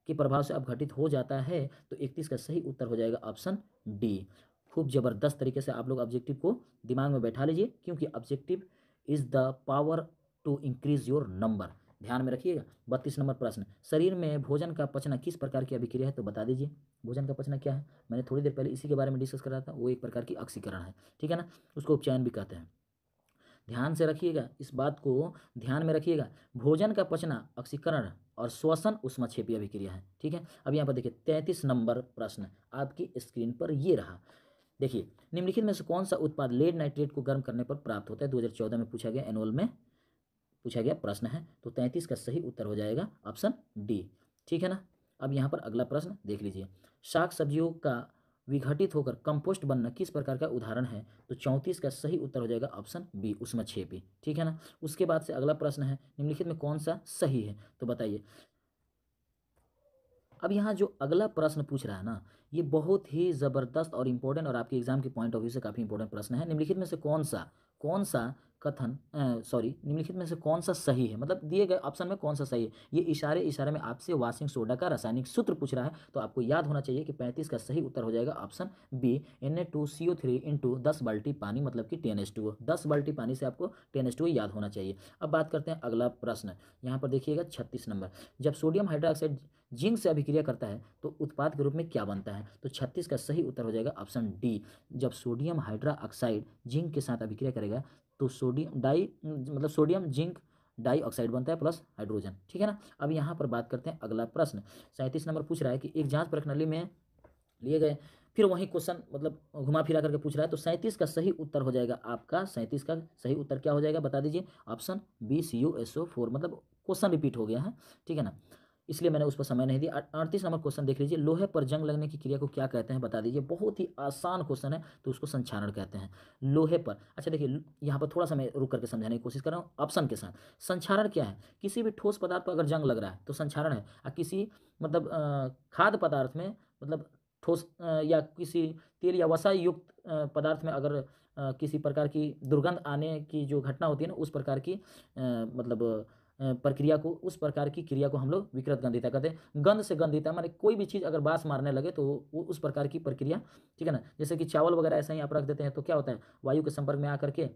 के प्रभाव से अपघटित हो जाता है तो इकतीस का सही उत्तर हो जाएगा ऑप्शन डी खूब ज़बरदस्त तरीके से आप लोग ऑब्जेक्टिव को दिमाग में बैठा लीजिए क्योंकि objective is the power to increase your number ध्यान में रखिएगा बत्तीस नंबर प्रश्न शरीर में भोजन का पचना किस प्रकार की अभिक्रिया है तो बता दीजिए भोजन का पचना क्या है मैंने थोड़ी देर पहले इसी के बारे में डिस्कस करा था वो एक प्रकार की अक्सीकरण है ठीक है ना उसको उपचयन भी कहते हैं ध्यान से रखिएगा इस बात को ध्यान में रखिएगा भोजन का पचना ऑक्सीकरण और श्वसन छेपी अभिक्रिया है ठीक है अब यहाँ पर देखिए तैंतीस नंबर प्रश्न आपकी स्क्रीन पर ये रहा देखिए निम्नलिखित में से कौन सा उत्पाद लेड नाइट्रेट को गर्म करने पर प्राप्त होता है 2014 में पूछा गया एनुअल में पूछा गया प्रश्न है तो तैंतीस का सही उत्तर हो जाएगा ऑप्शन डी ठीक है ना अब यहाँ पर अगला प्रश्न देख लीजिए शाक सब्जियों का विघटित होकर कंपोस्ट बनना किस प्रकार का उदाहरण है तो चौंतीस का सही उत्तर हो जाएगा ऑप्शन बी उसमें छः पी ठीक है ना उसके बाद से अगला प्रश्न है निम्नलिखित में कौन सा सही है तो बताइए अब यहाँ जो अगला प्रश्न पूछ रहा है ना ये बहुत ही ज़बरदस्त और इम्पोर्टेंट और आपके एग्जाम के पॉइंट ऑफ व्यू से काफ़ी इंपॉर्टेंट प्रश्न है निम्नलिखित में से कौन सा कौन सा कथन सॉरी निम्नलिखित में से कौन सा सही है मतलब दिए गए ऑप्शन में कौन सा सही है ये इशारे इशारे में आपसे वाशिंग सोडा का रासायनिक सूत्र पूछ रहा है तो आपको याद होना चाहिए कि 35 का सही उत्तर हो जाएगा option B N A two C O three into दस बाल्टी पानी मतलब कि टेन एस टू दस बाल्टी पानी से आपको टेन एस टू याद होना चाहिए अब बात करते हैं अगला प्रश्न यहाँ पर देखिएगा छत्तीस नंबर जब सोडियम हाइड्रोक्साइड जिंक से अभिक्रिया करता है तो उत्पाद के रूप में क्या बनता है तो छत्तीस का सही उत्तर हो जाएगा ऑप्शन डी जब सोडियम हाइड्राऑक्साइड जिंक के साथ अभिक्रिया करेगा तो सोडियम डाई मतलब सोडियम जिंक डाईऑक्साइड बनता है प्लस हाइड्रोजन ठीक है ना अब यहाँ पर बात करते हैं अगला प्रश्न सैंतीस नंबर पूछ रहा है कि एक जांच प्रणाली में लिए गए फिर वही क्वेश्चन मतलब घुमा फिरा करके पूछ रहा है तो सैंतीस का सही उत्तर हो जाएगा आपका सैंतीस का सही उत्तर क्या हो जाएगा बता दीजिए option B C U S O four मतलब क्वेश्चन रिपीट हो गया है ठीक है ना इसलिए मैंने उस पर समय नहीं दिया अड़तीस नंबर क्वेश्चन देख लीजिए लोहे पर जंग लगने की क्रिया को क्या कहते हैं बता दीजिए बहुत ही आसान क्वेश्चन है तो उसको संक्षारण कहते हैं लोहे पर अच्छा देखिए यहाँ पर थोड़ा समय रुक करके समझाने की कोशिश कर रहा हूँ ऑप्शन के साथ संक्षारण क्या है किसी भी ठोस पदार्थ पर अगर जंग लग रहा है तो संक्षारण है और किसी मतलब खाद्य पदार्थ में मतलब ठोस या किसी तेल या वसा युक्त पदार्थ में अगर किसी प्रकार की दुर्गंध आने की जो घटना होती है ना उस प्रकार की मतलब प्रक्रिया को उस प्रकार की क्रिया को हम लोग विकृत गंधिता कहते हैं गंध से गंधिता माने कोई भी चीज़ अगर बांस मारने लगे तो वो उस प्रकार की प्रक्रिया ठीक है ना जैसे कि चावल वगैरह ऐसा ही आप रख देते हैं तो क्या होता है वायु के संपर्क में आकर के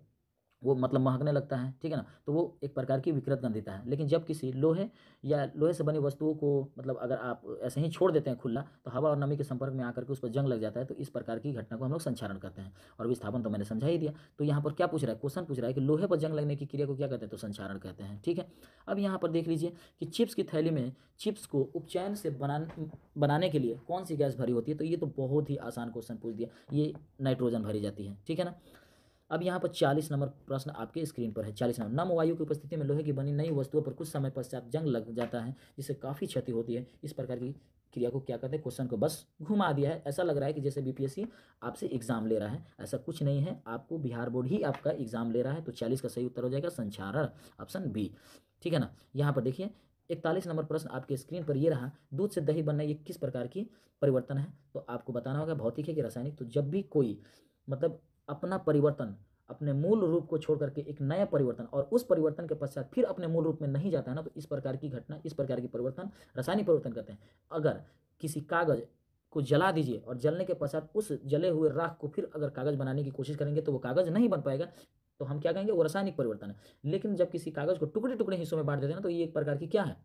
वो मतलब महकने लगता है ठीक है ना तो वो एक प्रकार की विकृत गंध देता है लेकिन जब किसी लोहे या लोहे से बनी वस्तुओं को मतलब अगर आप ऐसे ही छोड़ देते हैं खुला तो हवा और नमी के संपर्क में आकर के उस पर जंग लग जाता है तो इस प्रकार की घटना को हम लोग संचारण करते हैं और विस्थापन तो मैंने समझा ही दिया तो यहाँ पर क्या पूछ रहा है क्वेश्चन पूछ रहा है कि लोहे पर जंग लगने की क्रिया को क्या कहते हैं तो संचारण कहते हैं ठीक है अब यहाँ पर देख लीजिए कि चिप्स की थैली में चिप्स को उपचयन से बनाने बनाने के लिए कौन सी गैस भरी होती है तो ये तो बहुत ही आसान क्वेश्चन पूछ दिया ये नाइट्रोजन भरी जाती है ठीक है ना अब यहाँ पर चालीस नंबर प्रश्न आपके स्क्रीन पर है चालीस नंबर नम वायु की उपस्थिति में लोहे की बनी नई वस्तुओं पर कुछ समय पश्चात जंग लग जाता है जिससे काफ़ी क्षति होती है इस प्रकार की क्रिया को क्या कहते हैं क्वेश्चन को बस घुमा दिया है ऐसा लग रहा है कि जैसे बीपीएससी आपसे एग्जाम ले रहा है ऐसा कुछ नहीं है आपको बिहार बोर्ड ही आपका एग्जाम ले रहा है तो चालीस का सही उत्तर हो जाएगा संचारण ऑप्शन बी ठीक है ना यहाँ पर देखिए इकतालीस नंबर प्रश्न आपके स्क्रीन पर ये रहा दूध से दही बनना ये किस प्रकार की परिवर्तन है तो आपको बताना होगा भौतिक है कि रासायनिक तो जब भी कोई मतलब अपना परिवर्तन अपने मूल रूप को छोड़ करके एक नया परिवर्तन और उस परिवर्तन के पश्चात फिर अपने मूल रूप में नहीं जाता है ना तो इस प्रकार की घटना इस प्रकार की परिवर्तन रासायनिक परिवर्तन करते हैं अगर किसी कागज़ को जला दीजिए और जलने के पश्चात उस जले हुए राख को फिर अगर कागज़ बनाने की कोशिश करेंगे तो वो कागज़ नहीं बन पाएगा तो हम क्या कहेंगे वो रासायनिक परिवर्तन है लेकिन जब किसी कागज़ को टुकड़े टुकड़े हिस्सों में बांट देते हैं ना तो ये एक प्रकार की क्या है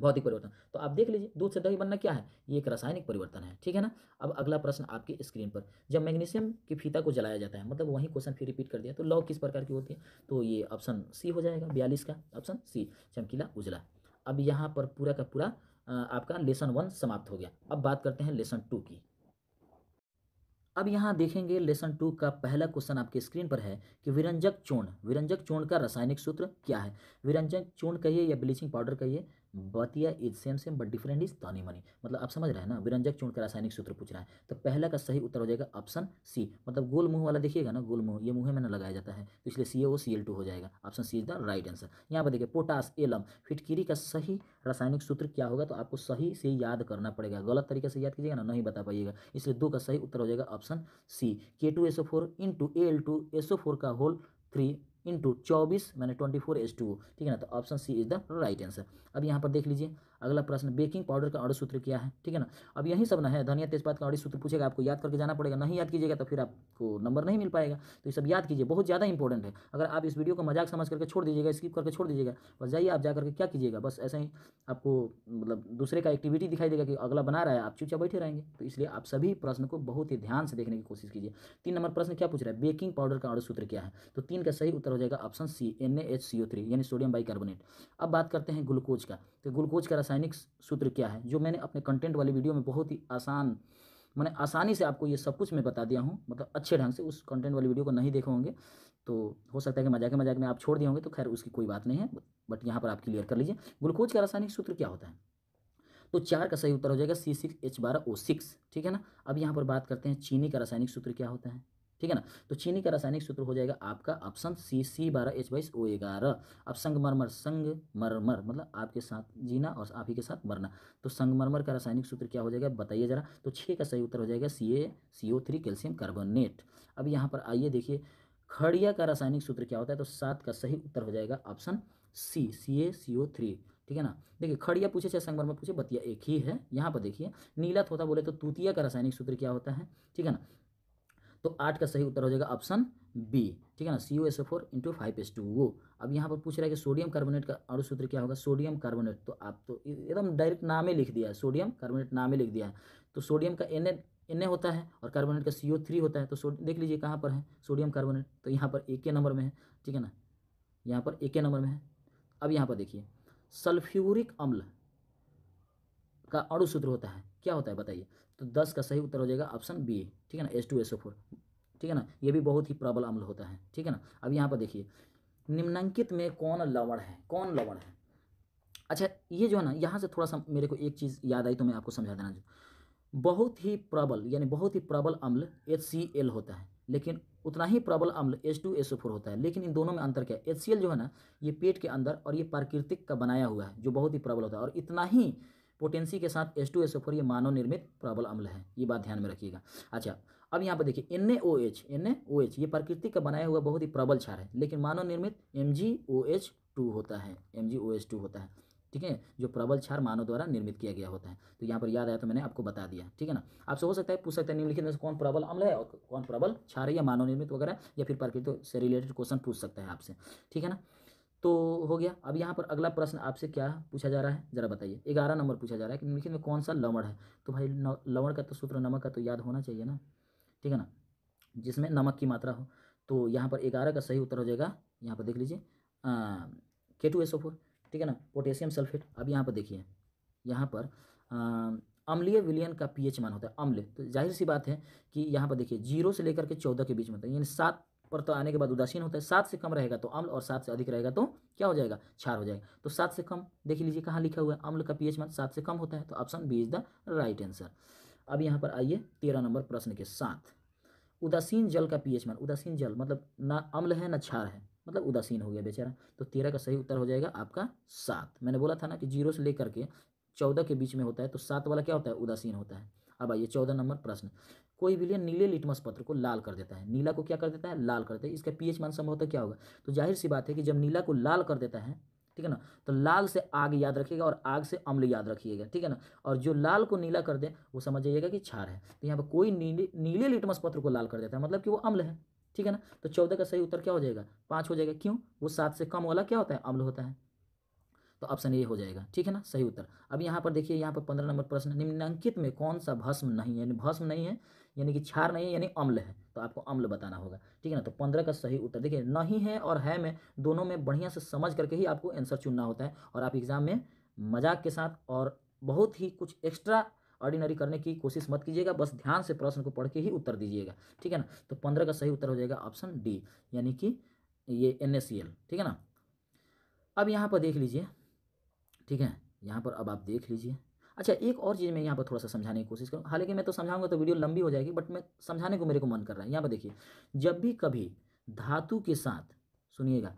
भौतिक परिवर्तन तो आप देख लीजिए दूध से दही बनना क्या है ये एक रासायनिक परिवर्तन है ठीक है ना अब अगला प्रश्न आपकी स्क्रीन पर जब मैग्नीशियम की फीता को जलाया जाता है मतलब वही क्वेश्चन फिर रिपीट कर दिया तो लॉ किस प्रकार की होती है तो ये ऑप्शन सी हो जाएगा बयालीस का ऑप्शन सी चमकीला उजला अब यहाँ पर पूरा का पूरा आपका लेसन वन समाप्त हो गया अब बात करते हैं लेसन टू की अब यहाँ देखेंगे लेसन टू का पहला क्वेश्चन आपके स्क्रीन पर है कि विरंजक चूर्ण विरंजक चूर्ण का रासायनिक सूत्र क्या है विरंजक चूर्ण कहिए या ब्लीचिंग पाउडर कहिए बतिया is same same but different is तानी मनी मतलब आप समझ रहे हैं ना विरंजक चूर्ण का रासायनिक सूत्र पूछ रहा है तो पहला का सही उत्तर हो जाएगा ऑप्शन सी मतलब गोल मुंह वाला देखिएगा ना गोल मुंह ये मुंह में ना लगाया जाता है तो इसलिए सी ओ सी एल टू हो जाएगा option C is the right answer यहाँ पर देखिए पोटास एलम फिटकिरी का सही रासायनिक सूत्र क्या होगा तो आपको सही से याद करना पड़ेगा गलत तरीके से याद कीजिएगा ना नहीं बता पाइएगा इसलिए दो का सही उत्तर हो जाएगा ऑप्शन सी के two S O four A L two S O four का होल थ्री इंटू चौबीस मैंने ट्वेंटी फोर एस टू ठीक है ना तो option C is the right answer अब यहाँ पर देख लीजिए अगला प्रश्न बेकिंग पाउडर का अड़ सूत्र क्या है ठीक है ना अब यही सब ना है धनिया तेजपात का अड़ सूत्र पूछेगा आपको याद करके जाना पड़ेगा नहीं याद कीजिएगा तो फिर आपको नंबर नहीं मिल पाएगा तो ये सब याद कीजिए बहुत ज़्यादा इंपॉर्टेंट है अगर आप इस वीडियो को मजाक समझ करके छोड़ दीजिएगा स्किप करके छोड़ दीजिएगा बस जाइए आप जाकर के क्या कीजिएगा बस ऐसे ही आपको मतलब दूसरे का एक्टिविटी दिखाई देगा कि अगला बना रहा है आप चुपचाप बैठे रहेंगे तो इसलिए आप सभी प्रश्न को बहुत ही ध्यान से देखने की कोशिश कीजिए तीन नंबर प्रश्न क्या पूछ रहा है बेकिंग पाउडर का अड़ सूत्र क्या है तो तीन का सही उत्तर हो जाएगा ऑप्शन सी एन यानी सोडियम बाई अब बात करते हैं ग्लूकोज का कि ग्लूकोज का रासायनिक सूत्र क्या है जो मैंने अपने कंटेंट वाली वीडियो में बहुत ही आसान मैंने आसानी से आपको ये सब कुछ मैं बता दिया हूँ मतलब अच्छे ढंग से उस कंटेंट वाली वीडियो को नहीं देखे होंगे तो हो सकता है कि मजाक मजाक में आप छोड़ दिए होंगे तो खैर उसकी कोई बात नहीं है बट यहाँ पर आप क्लियर कर लीजिए ग्लूकोज का रासायनिक सूत्र क्या होता है तो चार का सही उत्तर हो जाएगा सी सिक्स एच बारह ओ सिक्स ठीक है ना अब यहाँ पर बात करते हैं चीनी का रासायनिक सूत्र क्या होता है ठीक है ना तो चीनी का रासायनिक सूत्र हो जाएगा आपका ऑप्शन सी सी बारह एच बाईस ओ ग्यारह अब संगमरमर संग मरमर मतलब आपके साथ जीना और आप ही के साथ मरना तो संगमरमर का रासायनिक सूत्र क्या हो जाएगा बताइए जरा तो छः का सही उत्तर हो जाएगा C A C O three calcium carbonate अब यहाँ पर आइए देखिए खड़िया का रासायनिक सूत्र क्या होता है तो सात का सही उत्तर हो जाएगा option C C A C O three ठीक है ना देखिए खड़िया पूछे चाहे संगमरमर पूछे बतिया एक ही है यहाँ पर देखिए नीला थोता बोले तो तूतिया का रासायनिक सूत्र क्या होता है ठीक है ना तो आठ का सही उत्तर हो जाएगा ऑप्शन बी ठीक है ना C O S O four into five S two वो अब यहाँ पर पूछ रहा है कि सोडियम कार्बोनेट का अणु सूत्र क्या होगा सोडियम कार्बोनेट तो आप तो एकदम डायरेक्ट नाम ही लिख दिया है सोडियम कार्बोनेट नाम ही लिख दिया है तो सोडियम का एन एन ए होता है और कार्बोनेट का सी ओ थ्री होता है तो देख लीजिए कहाँ पर है सोडियम कार्बोनेट तो यहाँ पर एक नंबर में है ठीक है ना यहाँ पर एक नंबर में है अब यहाँ पर देखिए सल्फ्यूरिक अम्ल का अणु सूत्र होता है क्या होता है बताइए तो दस का सही उत्तर हो जाएगा ऑप्शन बी ठीक है ना S two S O four ठीक है ना ये भी बहुत ही प्रबल अम्ल होता है ठीक है ना अब यहाँ पर देखिए निम्नांकित में कौन लवण है कौन लवण है अच्छा ये जो है ना यहाँ से थोड़ा सा मेरे को एक चीज़ याद आई तो मैं आपको समझा देना बहुत ही प्रबल यानी बहुत ही प्रबल अम्ल एच सी एल होता है लेकिन उतना ही प्रबल अम्ल H two S O four होता है लेकिन इन दोनों में अंतर क्या है एच सी एल जो है ना ये पेट के अंदर और ये प्राकृतिक का बनाया हुआ है जो बहुत ही प्रबल होता है और इतना ही पोटेंसी के साथ एस टू एस ये मानव निर्मित प्रबल अम्ल है ये बात ध्यान में रखिएगा अच्छा अब यहाँ पर देखिए N A O H N A O H ये प्रकृति का बनाया हुआ बहुत ही प्रबल क्षार है लेकिन मानव निर्मित M G O H two होता है M G O H two होता है ठीक है जो प्रबल क्षार मानव द्वारा निर्मित किया गया होता है तो यहाँ पर याद आया तो मैंने आपको बता दिया ठीक है ना आपसे हो सकता है पूछ सकते हैं निम्नलिखित में से कौन प्रबल अम्ल है और कौन प्रबल क्षार है या मानव निर्मित वगैरह या फिर प्रकृति से रिलेटेड क्वेश्चन पूछ सकता है आपसे ठीक है ना तो हो गया अब यहाँ पर अगला प्रश्न आपसे क्या पूछा जा रहा है ज़रा बताइए ग्यारह नंबर पूछा जा रहा है कि निम्नलिखित में कौन सा लवण है तो भाई लवण का तो सूत्र नमक का तो याद होना चाहिए ना ठीक है ना जिसमें नमक की मात्रा हो तो यहाँ पर ग्यारह का सही उत्तर हो जाएगा यहाँ पर देख लीजिए के टू एस ओ फोर ठीक है ना पोटेशियम सल्फेट अब यहाँ पर देखिए यहाँ पर अम्लीय विलियन का पीएच मान होता है अम्ल तो जाहिर सी बात है कि यहाँ पर देखिए जीरो से लेकर के चौदह के बीच में होता है यानी सात पर तो आने के बाद उदासीन होता है सात से कम रहेगा तो अम्ल और सात से अधिक रहेगा तो क्या हो जाएगा क्षार हो जाएगा तो सात से कम देख लीजिए कहाँ लिखा हुआ है अम्ल का पीएच मान सात से कम होता है तो option B is the right answer अब यहाँ पर आइए तेरह नंबर प्रश्न के साथ उदासीन जल का पीएच मान उदासीन जल मतलब ना अम्ल है ना क्षार है मतलब उदासीन हो गया बेचारा तो तेरह का सही उत्तर हो जाएगा आपका सात मैंने बोला था ना कि जीरो से लेकर के चौदह के बीच में होता है तो सात वाला क्या होता है उदासीन होता है अब आइए चौदह नंबर प्रश्न कोई विलियन नीले लिटमस पत्र को लाल कर देता है नीला को क्या कर देता है लाल कर देता है इसका पीएच मान संभवतः क्या होगा तो जाहिर सी बात है कि जब नीला को लाल कर देता है ठीक है ना तो लाल से आग याद रखिएगा और आग से अम्ल याद रखिएगा ठीक है ना और जो लाल को नीला कर दे वो समझ जाइएगा कि छार है तो यहाँ पर कोई नीले नीले लिटमस पत्र को लाल कर देता है मतलब कि वो अम्ल है ठीक है ना तो चौदह का सही उत्तर क्या हो जाएगा पाँच हो जाएगा क्यों वो सात से कम वाला क्या होता है अम्ल होता है तो ऑप्शन ए हो जाएगा ठीक है ना सही उत्तर अब यहाँ पर देखिए यहाँ पर पंद्रह नंबर प्रश्न निम्नांकित में कौन सा भस्म नहीं यानी भस्म नहीं है यानी कि छार नहीं है यानी अम्ल है तो आपको अम्ल बताना होगा ठीक है ना तो पंद्रह का सही उत्तर देखिए नहीं है और है में दोनों में बढ़िया से समझ करके ही आपको आंसर चुनना होता है और आप एग्ज़ाम में मजाक के साथ और बहुत ही कुछ एक्स्ट्रा ऑर्डिनरी करने की कोशिश मत कीजिएगा बस ध्यान से प्रश्न को पढ़ के ही उत्तर दीजिएगा ठीक है ना तो पंद्रह का सही उत्तर हो जाएगा ऑप्शन डी यानी कि ये एन ठीक है ना अब यहाँ पर देख लीजिए ठीक है यहाँ पर अब आप देख लीजिए अच्छा एक और चीज़ मैं यहाँ पर थोड़ा सा समझाने की कोशिश करूँ हालांकि मैं तो समझाऊंगा तो वीडियो लंबी हो जाएगी बट मैं समझाने को मेरे को मन कर रहा है यहाँ पर देखिए जब भी कभी धातु के साथ सुनिएगा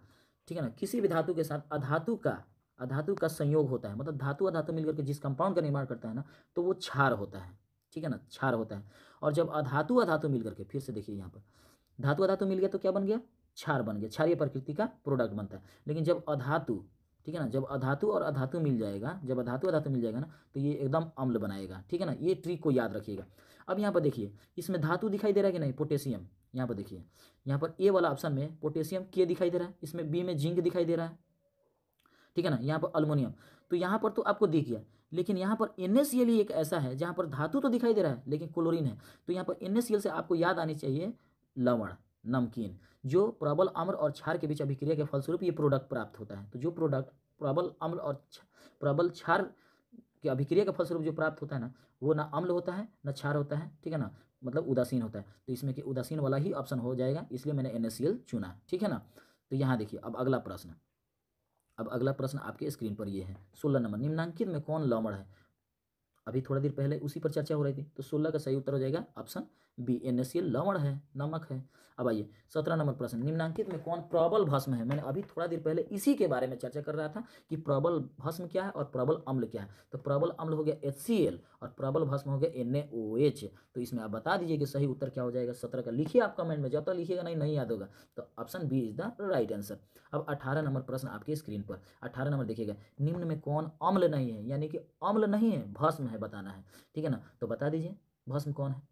ठीक है ना किसी भी धातु के साथ अधातु का अधातु का संयोग होता है मतलब धातु अधातु मिलकर के जिस कंपाउंड का निर्माण करता है ना तो वो क्षार होता है ठीक है ना क्षार होता है और जब अधातु अधातु मिल करके फिर से देखिए यहाँ पर धातु अधातु मिल गया तो क्या बन गया क्षार बन गया क्षार प्रकृति का प्रोडक्ट बनता है लेकिन जब अधातु ठीक है ना जब अधातु और अधातु मिल जाएगा जब अधातु अधातु मिल जाएगा ना तो ये एकदम अम्ल बनाएगा ठीक है ना ये ट्रिक को याद रखिएगा अब यहाँ पर देखिए इसमें धातु दिखाई दे रहा है कि नहीं पोटेशियम यहाँ पर देखिए यहाँ पर ए वाला ऑप्शन में पोटेशियम के दिखाई दे रहा है इसमें बी में जिंक दिखाई दे रहा है ठीक है ना यहाँ पर अल्मोनियम तो यहाँ पर तो आपको दिख गया लेकिन यहाँ पर एन एक ऐसा है जहाँ पर धातु तो दिखाई दे रहा है लेकिन क्लोरीन है तो यहाँ पर एन से आपको याद आनी चाहिए लवण नमकीन जो प्रबल अम्र और क्षार के बीच अभिक्रिया के फलस्वरूप ये प्रोडक्ट प्राप्त होता है तो जो प्रोडक्ट प्रबल अम्ल और प्रबल क्षार के अभिक्रिया के फलस्वरूप जो प्राप्त होता है ना वो ना अम्ल होता है ना क्षार होता है ठीक है ना मतलब उदासीन होता है तो इसमें कि उदासीन वाला ही ऑप्शन हो जाएगा इसलिए मैंने एन चुना है ठीक है ना तो यहाँ देखिए अब अगला प्रश्न अब अगला प्रश्न आपके स्क्रीन पर ये है सोलह नंबर निम्नांकित में कौन लवण है अभी थोड़ा देर पहले उसी पर चर्चा हो रही थी तो सोलह का सही उत्तर हो जाएगा ऑप्शन बी एन एस लवण है नमक है अब आइए सत्रह नंबर प्रश्न निम्नांकित में कौन प्रबल भस्म है मैंने अभी थोड़ा देर पहले इसी के बारे में चर्चा कर रहा था कि प्रबल भस्म क्या है और प्रबल अम्ल क्या है तो प्रबल अम्ल हो गया एच और प्रबल भस्म हो गया एन तो इसमें आप बता दीजिए कि सही उत्तर क्या हो जाएगा सत्रह का लिखिए आप कमेंट में जब तक लिखिएगा नहीं नहीं याद होगा तो option B is the right answer अब अठारह नंबर प्रश्न आपके स्क्रीन पर अठारह नंबर देखिएगा निम्न में कौन अम्ल नहीं है यानी कि अम्ल नहीं है भस्म है है बताना है ठीक है ना तो बता दीजिए भस्म कौन है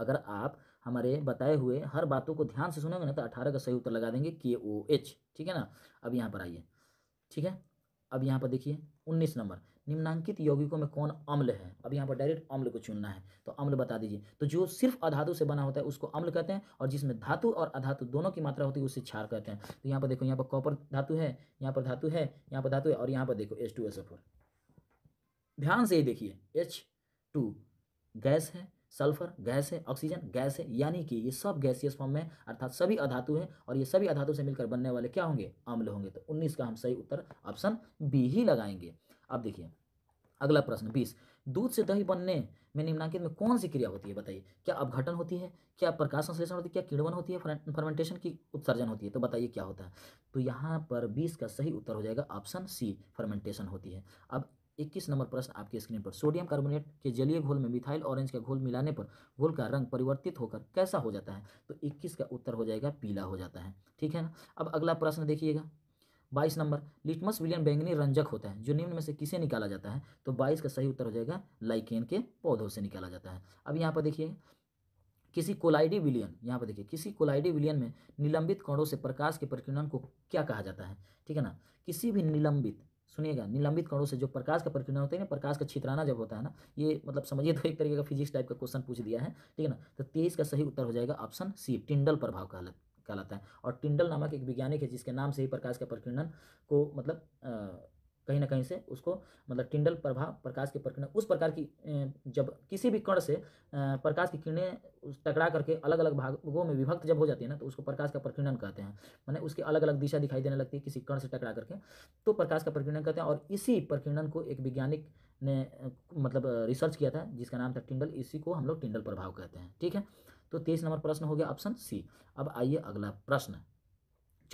अगर आप हमारे बताए हुए हर बातों को ध्यान से सुनोगे ना तो अठारह का सही उत्तर लगा देंगे के ओ एच ठीक है ना अब यहाँ पर आइए ठीक है अब यहाँ पर देखिए उन्नीस नंबर निम्नांकित यौगिकों में कौन अम्ल है अब यहाँ पर डायरेक्ट अम्ल को चुनना है तो अम्ल बता दीजिए तो जो सिर्फ अधातु से बना होता है उसको अम्ल कहते हैं और जिसमें धातु और अधातु दोनों की मात्रा होती है उसे क्षार कहते हैं तो यहाँ पर देखो यहाँ पर कॉपर धातु है यहाँ पर धातु है यहाँ पर धातु है और यहाँ पर देखो एस टू एस फोर ध्यान से ये देखिए एच टू गैस है सल्फर गैस है ऑक्सीजन गैस है यानी कि ये सब गैसियस फॉर्म में अर्थात सभी अधातु हैं और ये सभी अधातु से मिलकर बनने वाले क्या होंगे अम्ल होंगे तो 19 का हम सही उत्तर ऑप्शन बी ही लगाएंगे अब देखिए अगला प्रश्न बीस दूध से दही बनने में निम्नांकित में कौन सी क्रिया होती है बताइए क्या अपघटन होती है क्या प्रकाश संश्लेषण होती है क्या किड़वन होती है फर्मेंटेशन की उत्सर्जन होती है तो बताइए क्या होता है तो यहाँ पर बीस का सही उत्तर हो जाएगा ऑप्शन सी फर्मेंटेशन होती है अब इक्कीस नंबर प्रश्न आपके स्क्रीन पर सोडियम कार्बोनेट के जलीय घोल में मिथाइल ऑरेंज का घोल मिलाने पर घोल का रंग परिवर्तित होकर कैसा हो जाता है तो इक्कीस का उत्तर हो जाएगा पीला हो जाता है ठीक है ना अब अगला प्रश्न देखिएगा बाईस नंबर लिटमस विलियन बैंगनी रंजक होता है जो निम्न में से किसे निकाला जाता है तो बाईस का सही उत्तर हो जाएगा लाइकेन के पौधों से निकाला जाता है अब यहाँ पर देखिए किसी कोलाइडी विलियन यहाँ पर देखिए किसी कोलाइडी विलियन में निलंबित कणों से प्रकाश के प्रकीर्णन को क्या कहा जाता है ठीक है ना किसी भी निलंबित सुनिएगा निलंबित कणों से जो प्रकाश का प्रक्रिया होता है ना प्रकाश का छितराना जब होता है ना ये मतलब समझिए तो एक तरीके का फिजिक्स टाइप का क्वेश्चन पूछ दिया है ठीक है ना तो तेईस का सही उत्तर हो जाएगा ऑप्शन सी टिंडल प्रभाव कहला कहलाता है और टिंडल नामक एक वैज्ञानिक है जिसके नाम से ही प्रकाश का प्रकीर्णन को मतलब कहीं ना कहीं से उसको मतलब टिंडल प्रभाव प्रकाश के प्रकरण उस प्रकार की जब किसी भी कण से प्रकाश की किरणें टकरा करके अलग अलग भागों में विभक्त जब हो जाती है ना तो उसको प्रकाश का प्रकीर्णन कहते हैं मैंने उसके अलग अलग दिशा दिखाई देने लगती है किसी कण से टकरा करके तो प्रकाश का प्रकीर्णन कहते हैं और इसी प्रकीर्णन को एक वैज्ञानिक ने मतलब रिसर्च किया था जिसका नाम था टिंडल इसी को हम लोग टिंडल प्रभाव कहते हैं ठीक है तो तेईस नंबर प्रश्न हो गया ऑप्शन सी अब आइए अगला प्रश्न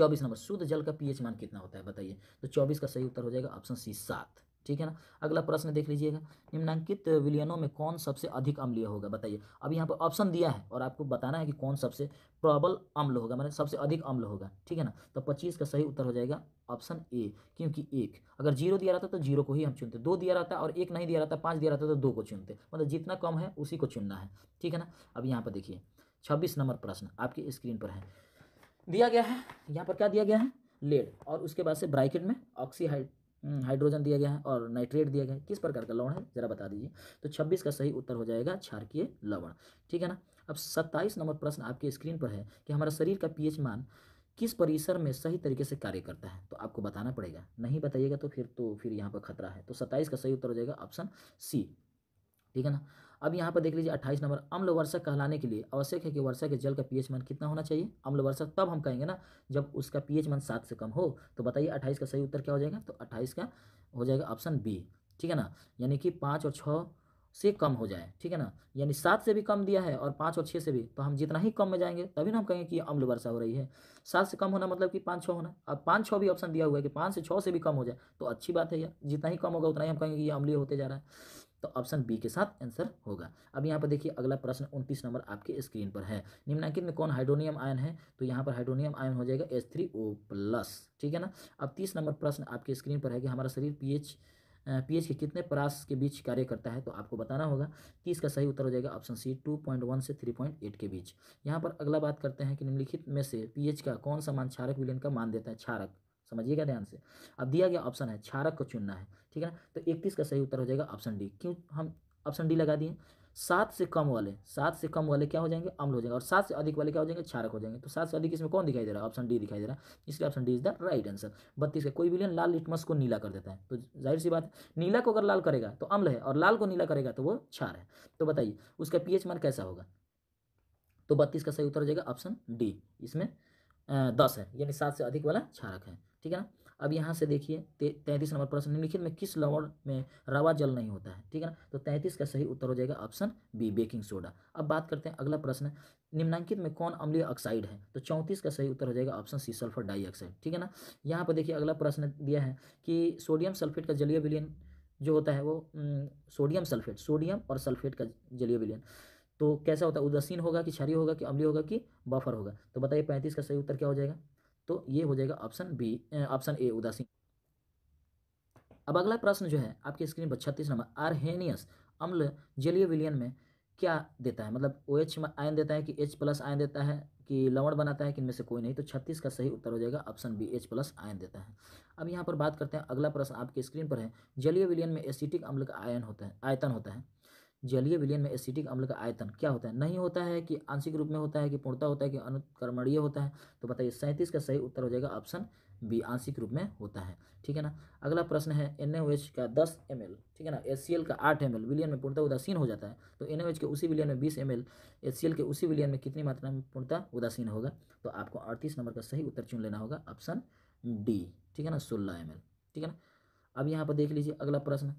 चौबीस नंबर शुद्ध जल का पीएच मान कितना होता है बताइए तो चौबीस का सही उत्तर हो जाएगा ऑप्शन सी सात ठीक है ना अगला प्रश्न देख लीजिएगा निम्नांकित विलियनों में कौन सबसे अधिक अम्लीय होगा बताइए अब यहाँ पर ऑप्शन दिया है और आपको बताना है कि कौन सबसे प्रबल अम्ल होगा मतलब सबसे अधिक अम्ल होगा ठीक है ना तो पच्चीस का सही उत्तर हो जाएगा ऑप्शन ए क्योंकि एक अगर जीरो दिया रहता तो जीरो को ही हम चुनते दो दिया रहता और एक नहीं दिया रहता पाँच दिया रहता तो दो को चुनते मतलब जितना कम है उसी को चुनना है ठीक है ना अब यहाँ पर देखिए छब्बीस नंबर प्रश्न आपकी स्क्रीन पर है दिया गया है यहाँ पर क्या दिया गया है लेड और उसके बाद से ब्राइकेट में ऑक्सी हाइड्रोजन हम्म, दिया गया है और नाइट्रेट दिया गया है किस प्रकार का लवण है जरा बता दीजिए तो 26 का सही उत्तर हो जाएगा क्षारकीय लवण ठीक है ना अब 27 नंबर प्रश्न आपके स्क्रीन पर है कि हमारा शरीर का पीएच मान किस परिसर में सही तरीके से कार्य करता है तो आपको बताना पड़ेगा नहीं बताइएगा तो फिर तो फिर यहाँ पर खतरा है तो सत्ताईस का सही उत्तर हो जाएगा ऑप्शन सी ठीक है ना अब यहाँ पर देख लीजिए अट्ठाईस नंबर अम्ल वर्षा कहलाने के लिए आवश्यक है कि वर्षा के जल का पीएच मान कितना होना चाहिए अम्ल वर्षा तब हम कहेंगे ना जब उसका पीएच मान सात से कम हो तो बताइए अट्ठाईस का सही उत्तर क्या हो जाएगा तो अट्ठाईस का हो जाएगा ऑप्शन बी ठीक है ना यानी कि पाँच और छः से कम हो जाए ठीक है ना यानी सात से भी कम दिया है और पाँच और छः से भी तो हम जितना ही कम में जाएंगे तभी ना हम कहेंगे कि अम्ल वर्षा हो रही है सात से कम होना मतलब कि पाँच छः होना अब पाँच छः भी ऑप्शन दिया हुआ है कि पाँच से छः से भी कम हो जाए तो अच्छी बात है यार जितना ही कम होगा उतना ही हम कहेंगे कि ये अम्लीय होते जा रहा है तो ऑप्शन बी के साथ आंसर होगा अब यहाँ पर देखिए अगला प्रश्न उनतीस नंबर आपके स्क्रीन पर है निम्नांकित में कौन हाइड्रोनियम आयन है तो यहाँ पर हाइड्रोनियम आयन हो जाएगा एच थ्री ओ प्लस ठीक है ना अब तीस नंबर प्रश्न आपके स्क्रीन पर है कि हमारा शरीर पीएच पीएच के कितने प्रास के बीच कार्य करता है तो आपको बताना होगा तीस का सही उत्तर हो जाएगा ऑप्शन सी 2.1 से 3.8 के बीच यहाँ पर अगला बात करते हैं कि निम्नलिखित में से पीएच का कौन सा मान क्षारक विलयन का मान देता है क्षारक समझिएगा ध्यान से अब दिया गया ऑप्शन है क्षारक को चुनना है ठीक है ना तो इकतीस का सही उत्तर हो जाएगा ऑप्शन डी क्यों हम ऑप्शन डी लगा दिए सात से कम वाले सात से कम वाले क्या हो जाएंगे अम्ल हो जाएंगे और सात से अधिक वाले क्या हो जाएंगे क्षारक हो जाएंगे तो सात से अधिक इसमें कौन दिखाई दे रहा है ऑप्शन डी दिखाई दे रहा है इसलिए option D is the right answer बत्तीस का कोई विलियन लाल लिटमस को नीला कर देता है तो जाहिर सी बात है नीला को अगर लाल करेगा तो अम्ल है और लाल को नीला करेगा तो वो क्षार है तो बताइए उसका पी मान कैसा होगा तो बत्तीस का सही उत्तर हो जाएगा ऑप्शन डी इसमें दस है यानी सात से अधिक वाला क्षारक है ठीक है ना अब यहाँ से देखिए तैंतीस नंबर प्रश्न निम्नलिखित में किस लवण में रवा जल नहीं होता है ठीक है ना तो तैंतीस का सही उत्तर हो जाएगा ऑप्शन बी बेकिंग सोडा अब बात करते हैं अगला प्रश्न निम्नांकित में कौन अम्लीय ऑक्साइड है तो चौंतीस का सही उत्तर हो जाएगा ऑप्शन सी सल्फर डाइऑक्साइड ठीक है ना यहाँ पर देखिए अगला प्रश्न दिया है कि सोडियम सल्फेट का जलीय विलियन जो होता है वो सोडियम सल्फेट सोडियम और सल्फेट का जलीय विलियन तो कैसा होता है उदासीन होगा कि क्षारीय होगा कि अम्लीय होगा कि बफर होगा तो बताइए पैंतीस का सही उत्तर क्या हो जाएगा तो ये हो जाएगा ऑप्शन बी ऑप्शन ए उदासीन अब अगला प्रश्न जो है आपकी स्क्रीन पर छत्तीस नंबर आरहेनियस अम्ल जलीय विलियन में क्या देता है मतलब ओ OH में आयन देता है कि एच प्लस आयन देता है कि लवण बनाता है कि इनमें से कोई नहीं तो छत्तीस का सही उत्तर हो जाएगा ऑप्शन बी एच प्लस आयन देता है अब यहाँ पर बात करते हैं अगला प्रश्न आपके स्क्रीन पर है जलीय विलियन में एसिटिक अम्ल का आयन होता है आयतन होता है जलीय विलयन में एसिटिक अम्ल का आयतन क्या होता है नहीं होता है कि आंशिक रूप में होता है कि पूर्णता होता है कि अनुकर्मणीय होता है तो बताइए सैंतीस का सही उत्तर हो जाएगा ऑप्शन बी आंशिक रूप में होता है ठीक है ना अगला प्रश्न है एन का दस एम ठीक है ना एस का आठ एम विलियन में पूर्णता उदासीन हो जाता है तो एन के उसी विलियन में बीस एम एल के उसी विलियन में कितनी मात्रा में पूर्णता उदासीन होगा तो आपको अड़तीस नंबर का सही उत्तर चुन लेना होगा ऑप्शन डी ठीक है ना सोलह एम ठीक है ना अब यहाँ पर देख लीजिए अगला प्रश्न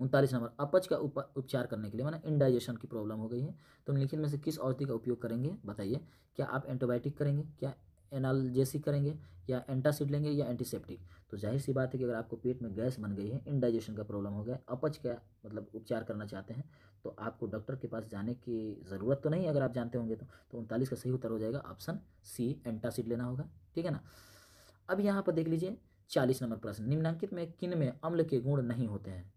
उनतालीस नंबर अपच का उपचार करने के लिए माना इंडाइजेशन की प्रॉब्लम हो गई है तो निम्नलिखित में से किस औषधि का उपयोग करेंगे बताइए क्या आप एंटीबायोटिक करेंगे क्या एनालजेसिक करेंगे या एंटासिड लेंगे या एंटीसेप्टिक तो जाहिर सी बात है कि अगर आपको पेट में गैस बन गई है इनडाइजेशन का प्रॉब्लम हो गया अपच का मतलब उपचार करना चाहते हैं तो आपको डॉक्टर के पास जाने की ज़रूरत तो नहीं अगर आप जानते होंगे तो, तो उनतालीस का सही उत्तर हो जाएगा ऑप्शन सी एंटासिड लेना होगा ठीक है ना अब यहाँ पर देख लीजिए चालीस नंबर प्रश्न निम्नांकित में किन में अम्ल के गुण नहीं होते हैं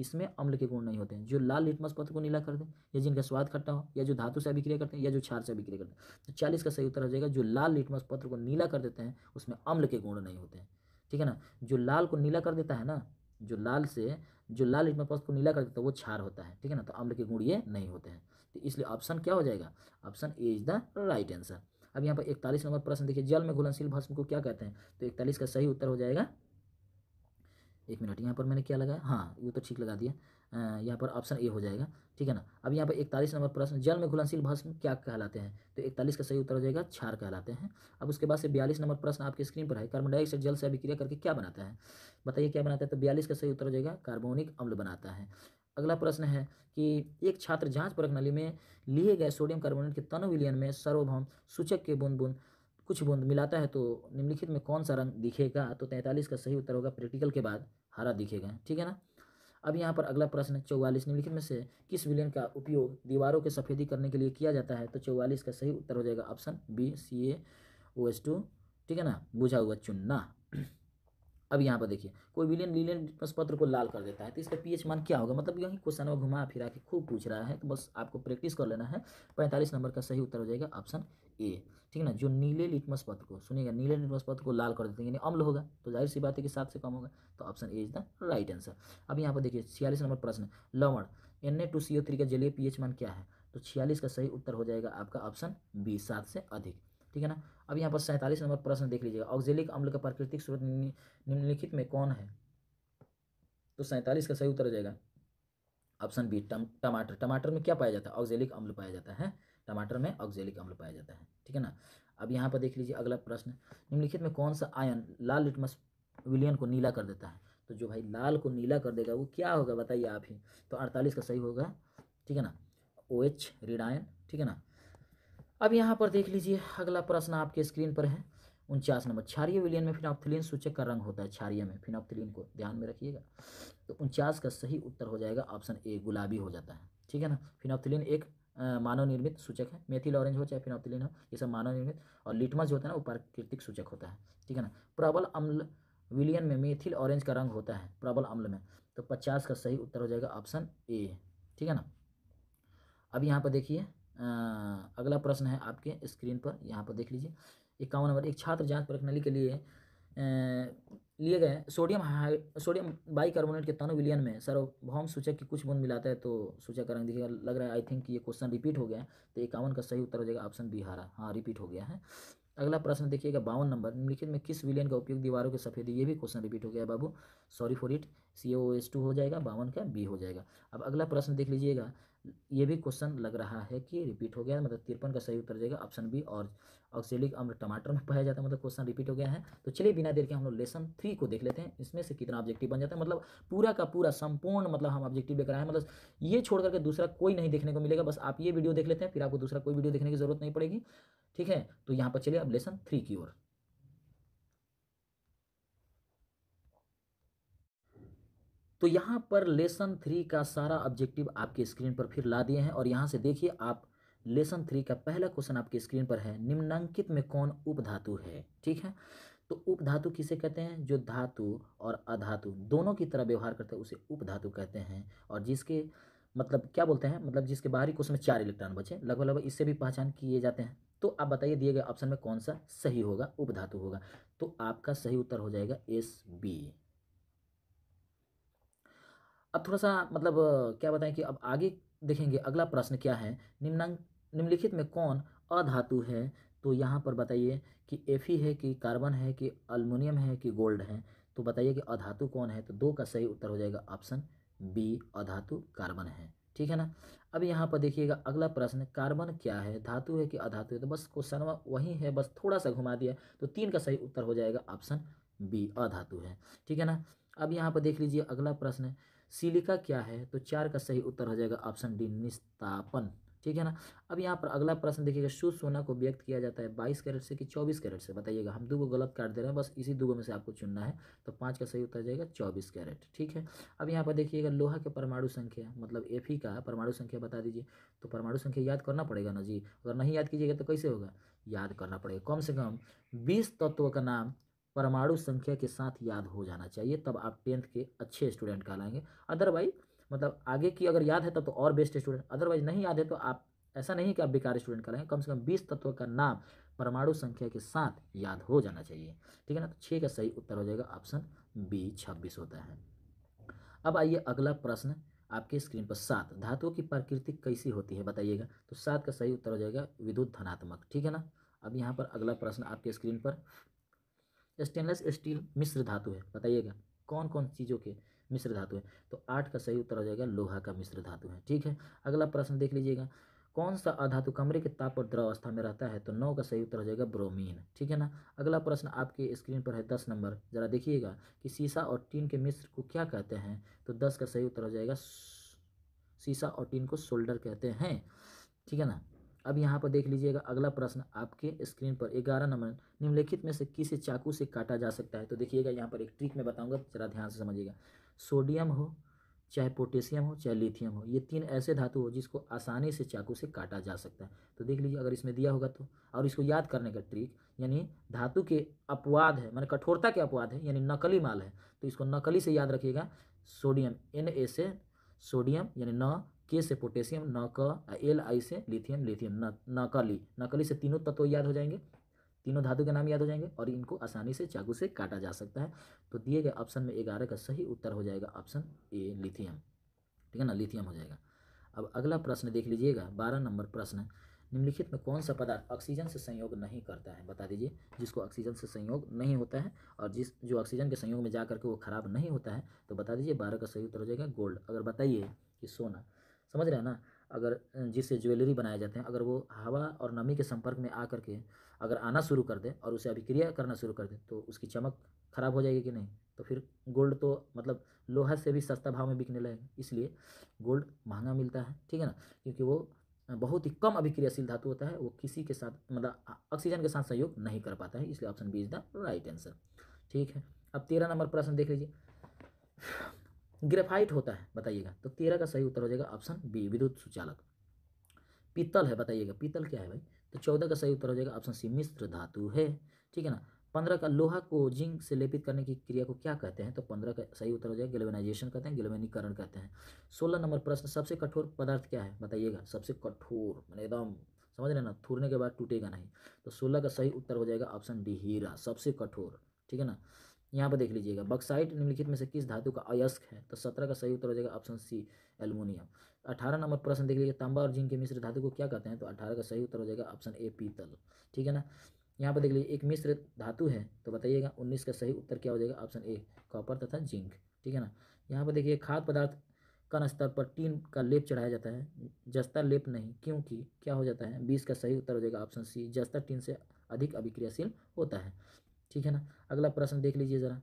इसमें अम्ल के गुण नहीं होते हैं जो लाल लिटमस पत्र को नीला कर दे या जिनका स्वाद खट्टा हो या जो धातु से अभिक्रिया करते हैं या जो क्षार से अभिक्रिया करते हैं तो चालीस का सही उत्तर हो जाएगा जो लाल लिटमस पत्र को नीला कर देते हैं उसमें अम्ल के गुण नहीं होते हैं ठीक है ना जो लाल को नीला कर देता है ना जो लाल से जो लाल लिटमस पत्र को नीला कर देता है वो क्षार होता है ठीक है ना तो अम्ल के गुण ये नहीं होते हैं तो इसलिए ऑप्शन क्या हो जाएगा option A is the right answer अब यहाँ पर इकतालीस नंबर प्रश्न देखिए जल में घुलनशील भस्म को क्या कहते हैं तो इकतालीस का सही उत्तर हो जाएगा एक मिनट यहाँ पर मैंने क्या लगाया हाँ ये तो ठीक लगा दिया यहाँ पर ऑप्शन ए हो जाएगा ठीक है ना अब यहाँ पर इकतालीस नंबर प्रश्न जल में घुलनशील भस्म क्या कहलाते हैं तो इकतालीस का सही उत्तर हो जाएगा क्षार कहलाते हैं अब उसके बाद से बयालीस नंबर प्रश्न आपकी स्क्रीन पर है कार्बन डाइऑक्साइड जल से अभिक्रिया करके क्या बनाता है बताइए क्या बनाता है तो बयालीस का सही उत्तर हो जाएगा कार्बोनिक अम्ल बनाता है अगला प्रश्न है कि एक छात्र जाँच परख नली में लिए गए सोडियम कार्बोनेट के तनु विलियन में सर्वभौम सूचक के बूंद बूंद कुछ बूंद मिलाता है तो निम्नलिखित में कौन सा रंग दिखेगा तो तैंतालीस का सही उत्तर होगा प्रैक्टिकल के बाद हरा दिखेगा ठीक है ना अब यहाँ पर अगला प्रश्न है चौवालीस निम्नलिखित में से किस विलयन का उपयोग दीवारों के सफेदी करने के लिए किया जाता है तो चौवालीस का सही उत्तर हो जाएगा option B C A O S two ठीक है ना बुझा हुआ चुनना अब यहाँ पर देखिए कोई विलियन विलियन पत्र को लाल कर देता है तो इसका पीएच मान क्या होगा मतलब यही क्वेश्चन में घुमा फिरा के खूब पूछ रहा है तो बस आपको प्रैक्टिस कर लेना है पैंतालीस नंबर का सही उत्तर हो जाएगा ऑप्शन ए ठीक है ना जो नीले लिटमस पत्र को सुनिएगा नीले लिटमस पत्र को लाल कर देते हैं यानी अम्ल होगा तो जाहिर सी बात है कि सात से कम होगा तो option A is the right answer अब यहाँ पर देखिए छियालीस नंबर प्रश्न लवण N A two C O three का जलीय पीएच मान क्या है तो छियालीस का सही उत्तर हो जाएगा आपका ऑप्शन बी सात से अधिक ठीक है ना अब यहाँ पर सैंतालीस नंबर प्रश्न देख लीजिएगा ऑक्जेलिक अम्ल का प्राकृतिक स्रोत निम्नलिखित में कौन है तो सैंतालीस का सही उत्तर हो जाएगा ऑप्शन बी टमाटर टमाटर में क्या पाया जाता है ऑक्जेलिक अम्ल पाया जाता है टमाटर में ऑक्जेलिक अम्ल पाया जाता है ठीक है ना अब यहाँ पर देख लीजिए अगला प्रश्न निम्नलिखित में कौन सा आयन लाल लिटमस विलियन को नीला कर देता है तो जो भाई लाल को नीला कर देगा वो क्या होगा बताइए आप ही तो अड़तालीस का सही होगा ठीक है ना ओ एच रिडायन ठीक है ना अब यहाँ पर देख लीजिए अगला प्रश्न आपके स्क्रीन पर है उनचास नंबर क्षारीय विलियन में फिनॉप्थिलीन सूचक का रंग होता है क्षारीय में फिनॉप्थिलीन को ध्यान में रखिएगा तो उनचास का सही उत्तर हो जाएगा ऑप्शन ए गुलाबी हो जाता है ठीक है ना फिनॉप्थिलीन एक मानव निर्मित सूचक है मेथिल ऑरेंज हो चाहे फिनोप्थिलिन हो ये सब मानव निर्मित और लिटमस जो होता है ना वो प्राकृतिक सूचक होता है ठीक है ना प्रबल अम्ल विलियन में मेथिल ऑरेंज का रंग होता है प्रबल अम्ल में तो पचास का सही उत्तर हो जाएगा ऑप्शन ए ठीक है ना अब यहाँ पर देखिए अगला प्रश्न है आपके स्क्रीन पर यहाँ पर देख लीजिए इक्यावन नंबर एक छात्र जाँच प्रणाली के लिए लिए गए सोडियम हाई सोडियम बाइकार्बोनेट के तनु विलियन में सार्वभौम सूचक की कुछ बूंद मिलाता है तो सूचक का रंग दिखेगा लग रहा है आई थिंक ये क्वेश्चन रिपीट हो गया तो इक्यावन का सही उत्तर हो जाएगा ऑप्शन बी हारा हाँ रिपीट हो गया है अगला प्रश्न देखिएगा बावन नंबर निम्नलिखित में किस विलियन का उपयोग दीवारों के सफेदी ये भी क्वेश्चन रिपीट हो गया बाबू sorry for it C O S two हो जाएगा बावन का बी हो जाएगा अब अगला प्रश्न देख लीजिएगा ये भी क्वेश्चन लग रहा है कि रिपीट हो गया मतलब तिरपन का सही उत्तर जाएगा ऑप्शन बी और ऑक्सीलिक अम्र टमाटर में पाया जाता है मतलब क्वेश्चन रिपीट हो गया है तो चलिए बिना देर के हम लोग लेसन थ्री को देख लेते हैं इसमें से कितना ऑब्जेक्टिव बन जाता है मतलब पूरा का पूरा संपूर्ण मतलब हम ऑब्जेक्टिव लेकर आए मतलब ये छोड़ करके दूसरा कोई नहीं देखने को मिलेगा बस आप ये वीडियो देख लेते हैं फिर आपको दूसरा कोई वीडियो देखने की जरूरत नहीं पड़ेगी ठीक है तो यहाँ पर चलिए अब लेसन थ्री की ओर तो यहाँ पर लेसन थ्री का सारा ऑब्जेक्टिव आपके स्क्रीन पर फिर ला दिए हैं और यहाँ से देखिए आप लेसन थ्री का पहला क्वेश्चन आपके स्क्रीन पर है निम्नांकित में कौन उपधातु है ठीक है तो उपधातु किसे कहते हैं जो धातु और अधातु दोनों की तरह व्यवहार करते हैं उसे उपधातु कहते हैं और जिसके मतलब क्या बोलते हैं मतलब जिसके बाहरी क्वेश्चन में चार इलेक्ट्रॉन बचे लगभग लगभग इससे भी पहचान किए जाते हैं तो आप बताइए दिए गए ऑप्शन में कौन सा सही होगा उपधातु होगा तो आपका सही उत्तर हो जाएगा एस बी अब थोड़ा सा मतलब क्या बताएं कि अब आगे देखेंगे अगला प्रश्न क्या है निम्नांक निम्नलिखित में कौन अधातु है तो यहाँ पर बताइए कि एफ ही है कि कार्बन है कि अल्मोनियम है कि गोल्ड है तो बताइए कि अधातु कौन है तो दो का सही उत्तर हो जाएगा ऑप्शन बी अधातु कार्बन है ठीक है ना अब यहाँ पर देखिएगा अगला प्रश्न कार्बन क्या है धातु है कि अधातु है तो बस क्वेश्चन वही है बस थोड़ा सा घुमा दिया तो तीन का सही उत्तर हो जाएगा ऑप्शन बी अधातु है ठीक है ना अब यहाँ पर देख लीजिए अगला प्रश्न है सिलिका क्या है तो चार का सही उत्तर हो जाएगा ऑप्शन डी निस्तापन ठीक है ना अब यहाँ पर अगला प्रश्न देखिएगा शुद्ध सोना को व्यक्त किया जाता है बाईस कैरेट से कि चौबीस कैरेट से बताइएगा हम दो गलत काट दे रहे हैं बस इसी दो में से आपको चुनना है तो पाँच का सही उत्तर जाएगा चौबीस कैरेट ठीक है अब यहाँ पर देखिएगा लोहा के परमाणु संख्या मतलब एफ ही का परमाणु संख्या बता दीजिए तो परमाणु संख्या याद करना पड़ेगा ना जी अगर नहीं याद कीजिएगा तो कैसे होगा याद करना पड़ेगा कम से कम बीस तत्व का नाम परमाणु संख्या के साथ याद हो जाना चाहिए तब आप टेंथ के अच्छे स्टूडेंट कहलाएंगे अदरवाइज मतलब आगे की अगर याद है तब तो और बेस्ट स्टूडेंट अदरवाइज नहीं याद है तो आप ऐसा नहीं कि आप बेकार स्टूडेंट कहलाएंगे कम से कम बीस तत्व का नाम परमाणु संख्या के साथ याद हो जाना चाहिए ठीक है ना तो छः का सही उत्तर हो जाएगा ऑप्शन बी छब्बीस होता है अब आइए अगला प्रश्न आपके स्क्रीन पर सात धातुओं की प्रकृति कैसी होती है बताइएगा तो सात का सही उत्तर हो जाएगा विद्युत धनात्मक ठीक है ना अब यहाँ पर अगला प्रश्न आपके स्क्रीन पर स्टेनलेस स्टील मिश्र धातु है बताइएगा कौन कौन चीज़ों के मिश्र धातु है तो आठ का सही उत्तर हो जाएगा लोहा का मिश्र धातु है ठीक है अगला प्रश्न देख लीजिएगा कौन सा अधातु कमरे के ताप और द्रव अवस्था में रहता है तो नौ का सही उत्तर हो जाएगा ब्रोमीन ठीक है ना अगला प्रश्न आपके स्क्रीन पर है दस नंबर जरा देखिएगा कि शीशा और टीन के मिश्र को क्या कहते हैं तो दस का सही उत्तर हो जाएगा सीसा और टीन को शोल्डर कहते हैं ठीक है ना अब यहाँ पर देख लीजिएगा अगला प्रश्न आपके स्क्रीन पर ग्यारह नंबर निम्नलिखित में से किसे चाकू से काटा जा सकता है तो देखिएगा यहाँ पर एक ट्रिक मैं बताऊँगा जरा ध्यान से समझिएगा सोडियम हो चाहे पोटेशियम हो चाहे लिथियम हो ये तीन ऐसे धातु हो जिसको आसानी से चाकू से काटा जा सकता है तो देख लीजिए अगर इसमें दिया होगा तो और इसको याद करने का ट्रिक यानी धातु के अपवाद है मैंने कठोरता के अपवाद है यानी नकली माल है तो इसको नकली से याद रखिएगा सोडियम एन ए से सोडियम यानी न के से पोटेशियम न क एल आई से लिथियम लिथियम न नकली नकली से तीनों तत्व याद हो जाएंगे तीनों धातु के नाम याद हो जाएंगे और इनको आसानी से चाकू से काटा जा सकता है तो दिए गए ऑप्शन में ग्यारह का सही उत्तर हो जाएगा ऑप्शन ए लिथियम ठीक है ना लिथियम हो जाएगा अब अगला प्रश्न देख लीजिएगा बारह नंबर प्रश्न निम्नलिखित में कौन सा पदार्थ ऑक्सीजन से संयोग नहीं करता है बता दीजिए जिसको ऑक्सीजन से संयोग नहीं होता है और जिस जो ऑक्सीजन के संयोग में जा करके वो खराब नहीं होता है तो बता दीजिए बारह का सही उत्तर हो जाएगा गोल्ड अगर बताइए कि सोना समझ रहे हैं ना अगर जिससे ज्वेलरी बनाए जाते हैं अगर वो हवा और नमी के संपर्क में आ करके अगर आना शुरू कर दे और उसे अभिक्रिया करना शुरू कर दे तो उसकी चमक खराब हो जाएगी कि नहीं तो फिर गोल्ड तो मतलब लोहा से भी सस्ता भाव में बिकने लगेगा इसलिए गोल्ड महंगा मिलता है ठीक है ना क्योंकि वो बहुत ही कम अभिक्रियाशील धातु होता है वो किसी के साथ मतलब ऑक्सीजन के साथ सहयोग नहीं कर पाता है इसलिए option B is the right answer ठीक है अब तेरह नंबर प्रश्न देख लीजिए ग्रेफाइट होता है बताइएगा तो तेरह का सही उत्तर हो जाएगा ऑप्शन बी विद्युत सुचालक पीतल है बताइएगा पीतल क्या है भाई तो चौदह का सही उत्तर हो जाएगा ऑप्शन सी मिश्र धातु है ठीक है ना पंद्रह का लोहा को जिंक से लेपित करने की क्रिया को क्या कहते हैं तो पंद्रह का सही उत्तर हो जाएगा गिलवेनाइजेशन कहते हैं गिलवेनीकरण कहते हैं सोलह नंबर प्रश्न सबसे कठोर पदार्थ क्या है बताइएगा सबसे कठोर मैंने एकदम समझ रहे ना थूरने के बाद टूटेगा नहीं तो सोलह का सही उत्तर हो जाएगा ऑप्शन डी हीरा सबसे कठोर ठीक है ना यहाँ पर देख लीजिएगा बक्साइट निम्नलिखित में से किस धातु का अयस्क है तो सत्रह का सही उत्तर हो जाएगा ऑप्शन सी एल्यूमिनियम अठारह नंबर प्रश्न देख लीजिए तांबा और जिंक के मिश्र धातु को क्या कहते हैं तो अठारह का सही उत्तर हो जाएगा ऑप्शन ए पीतल ठीक है ना यहाँ पर देख लीजिए एक मिश्र धातु है तो बताइएगा उन्नीस का सही उत्तर क्या हो जाएगा ऑप्शन ए कॉपर तथा जिंक ठीक है ना यहाँ पर देखिए खाद्य पदार्थ कन स्तर पर टीन का लेप चढ़ाया जाता है जस्ता लेप नहीं क्योंकि क्या हो जाता है बीस का सही उत्तर हो जाएगा ऑप्शन सी जस्ता टीन से अधिक अभिक्रियाशील होता है ठीक है ना अगला प्रश्न देख लीजिए ज़रा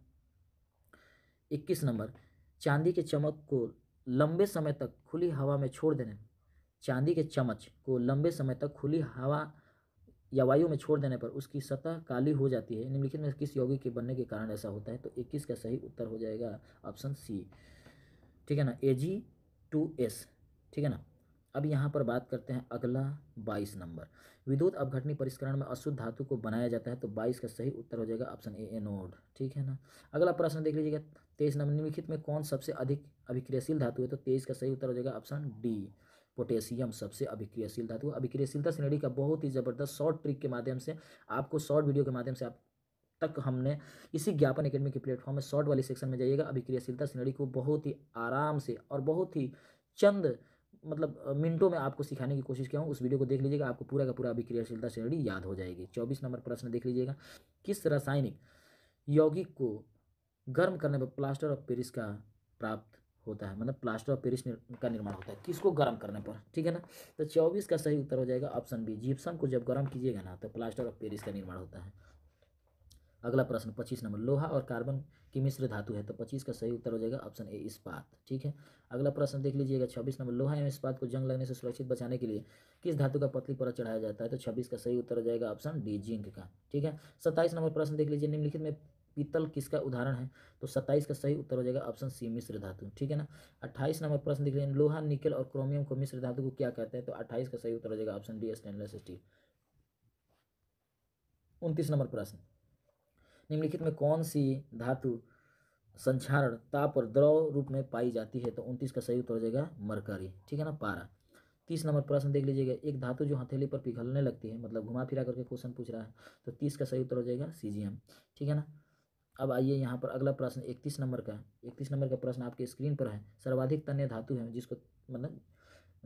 इक्कीस नंबर चांदी के चमक को लंबे समय तक खुली हवा में छोड़ देने चांदी के चमच को लंबे समय तक खुली हवा या वायु में छोड़ देने पर उसकी सतह काली हो जाती है निम्नलिखित में किस यौगिक के बनने के कारण ऐसा होता है तो इक्कीस का सही उत्तर हो जाएगा ऑप्शन सी ठीक है ना ए जी टू एस ठीक है ना अब यहाँ पर बात करते हैं अगला बाईस नंबर विद्युत अवघटनी परिष्करण में अशुद्ध धातु को बनाया जाता है तो बाईस का सही उत्तर हो जाएगा ऑप्शन ए एनोड ठीक है ना अगला प्रश्न देख लीजिएगा तेईस नंबर निम्नलिखित में कौन सबसे अधिक अभिक्रियाशील धातु है तो तेईस का सही उत्तर हो जाएगा ऑप्शन डी पोटेशियम सबसे अभिक्रियाशील धातु अभिक्रियाशीलता श्रेणी का बहुत ही ज़बरदस्त शॉर्ट ट्रिक के माध्यम से आपको शॉर्ट वीडियो के माध्यम से आप तक हमने इसी ज्ञापन अकेडमी के प्लेटफॉर्म में शॉर्ट वाले सेक्शन में जाइएगा अभिक्रियाशीलता श्रेणी को बहुत ही आराम से और बहुत ही चंद मतलब मिनटों में आपको सिखाने की कोशिश किया हूँ उस वीडियो को देख लीजिएगा आपको पूरा का पूरा क्रियाशीलता श्रेणी याद हो जाएगी चौबीस नंबर प्रश्न देख लीजिएगा किस रासायनिक यौगिक को गर्म करने पर प्लास्टर ऑफ पेरिस का प्राप्त होता है मतलब प्लास्टर ऑफ पेरिस का निर्माण होता है किसको गर्म करने पर ठीक है ना तो चौबीस का सही उत्तर हो जाएगा ऑप्शन बी जिप्सम को जब गर्म कीजिएगा ना तो प्लास्टर ऑफ पेरिस का निर्माण होता है अगला प्रश्न पच्चीस नंबर लोहा और कार्बन की मिश्र धातु है तो पच्चीस का सही उत्तर हो जाएगा ऑप्शन ए इस्पात ठीक है अगला प्रश्न देख लीजिएगा छब्बीस नंबर लोहा एवं इस्पात को जंग लगने से सुरक्षित बचाने के लिए किस धातु का पतली परत चढ़ाया जाता है तो छब्बीस का सही उत्तर हो जाएगा ऑप्शन डी जिंक का ठीक है सत्ताईस नंबर प्रश्न देख लीजिए निम्नलिखित में पीतल किसका उदाहरण है तो सत्ताईस का सही उत्तर हो जाएगा ऑप्शन सी मिश्र धातु ठीक है ना अट्ठाईस नंबर प्रश्न देख लीजिए लोहा निकल और क्रोमियम को मिश्र धातु को क्या कहते हैं तो अट्ठाईस का सही उत्तर हो जाएगा ऑप्शन डी स्टेनलेस स्टील उनतीस नंबर प्रश्न निम्नलिखित में कौन सी धातु संक्षारण ताप और द्रव रूप में पाई जाती है तो उनतीस का सही उत्तर हो जाएगा मरकरी ठीक है ना पारा तीस नंबर प्रश्न देख लीजिएगा एक धातु जो हथेली पर पिघलने लगती है मतलब घुमा फिरा करके क्वेश्चन पूछ रहा है तो तीस का सही उत्तर हो जाएगा सी ठीक है ना अब आइए यहाँ पर अगला प्रश्न इकतीस नंबर का इकतीस नंबर का प्रश्न आपके स्क्रीन पर है सर्वाधिक तन्य धातु है जिसको मतलब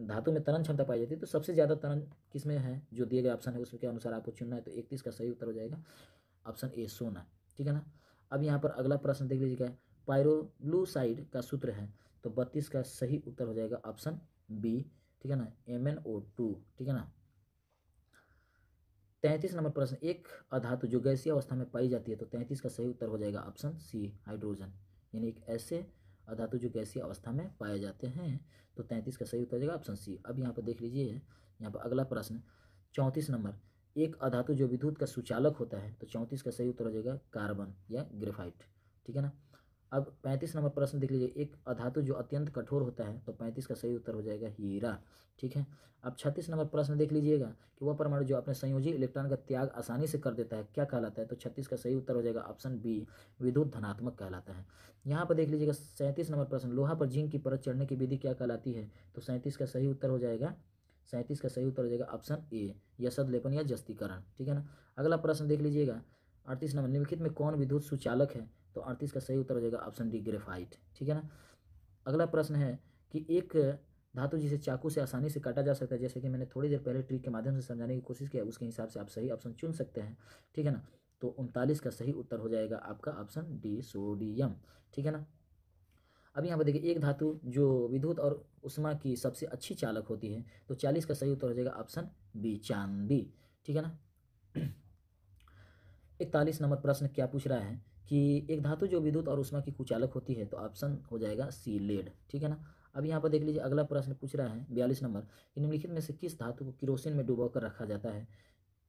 धातु में तरन क्षमता पाई जाती है तो सबसे ज़्यादा तरन किस में है जो दिए गए ऑप्शन है उसके अनुसार आपको चुनना है तो इकतीस का सही उत्तर हो जाएगा ऑप्शन ए सोना ठीक है ना अब यहाँ पर अगला प्रश्न देख लीजिएगा पायरोलूसाइड का सूत्र है तो बत्तीस का सही उत्तर हो जाएगा ऑप्शन बी ठीक है ना एम एन ओ टू ठीक है ना तैंतीस नंबर प्रश्न एक अधातु जो गैसीय अवस्था में पाई जाती है तो तैंतीस का सही उत्तर हो जाएगा ऑप्शन सी हाइड्रोजन यानी एक ऐसे अधातु जो गैसीय अवस्था में पाए जाते हैं तो तैंतीस का सही उत्तर हो जाएगा ऑप्शन सी अब यहाँ पर देख लीजिए यहाँ पर अगला प्रश्न चौंतीस नंबर एक अधातु जो विद्युत का सुचालक होता है तो चौंतीस का सही उत्तर हो जाएगा कार्बन या ग्रेफाइट ठीक है ना अब पैंतीस नंबर प्रश्न देख लीजिए एक अधातु जो अत्यंत कठोर होता है तो पैंतीस का सही उत्तर हो जाएगा हीरा ठीक है अब छत्तीस नंबर प्रश्न देख लीजिएगा कि वह परमाणु जो अपने संयोजी इलेक्ट्रॉन का त्याग आसानी से कर देता है क्या कहलाता है तो छत्तीस का सही उत्तर हो जाएगा ऑप्शन बी विद्युत धनात्मक कहलाता है यहाँ पर देख लीजिएगा सैंतीस नंबर प्रश्न लोहा पर जिंक की परत चढ़ने की विधि क्या कहलाती है तो सैंतीस का सही उत्तर हो जाएगा सैंतीस का सही उत्तर हो जाएगा ऑप्शन ए यशद लेपन या जस्तीकरण ठीक है ना अगला प्रश्न देख लीजिएगा अड़तीस नंबर निम्नलिखित में कौन विद्युत सुचालक है तो अड़तीस का सही उत्तर हो जाएगा ऑप्शन डी ग्रेफाइट ठीक है ना अगला प्रश्न है कि एक धातु जिसे चाकू से आसानी से काटा जा सकता है जैसे कि मैंने थोड़ी देर पहले ट्रिक के माध्यम से समझाने की कोशिश किया उसके हिसाब से आप सही ऑप्शन चुन सकते हैं ठीक है ना तो उनतालीस का सही उत्तर हो जाएगा आपका ऑप्शन डी सोडियम ठीक है ना अब यहाँ पर देखिए एक धातु जो विद्युत और उष्मा की सबसे अच्छी चालक होती है तो चालीस का सही उत्तर हो जाएगा ऑप्शन बी चांदी ठीक है ना इकतालीस नंबर प्रश्न क्या पूछ रहा है कि एक धातु जो विद्युत और उष्मा की कुचालक होती है तो ऑप्शन हो जाएगा सी लेड ठीक है ना अब यहाँ पर देख लीजिए अगला प्रश्न पूछ रहा है बयालीस नंबर कि निम्नलिखित में से किस धातु को किरोसिन में डुबो कर रखा जाता है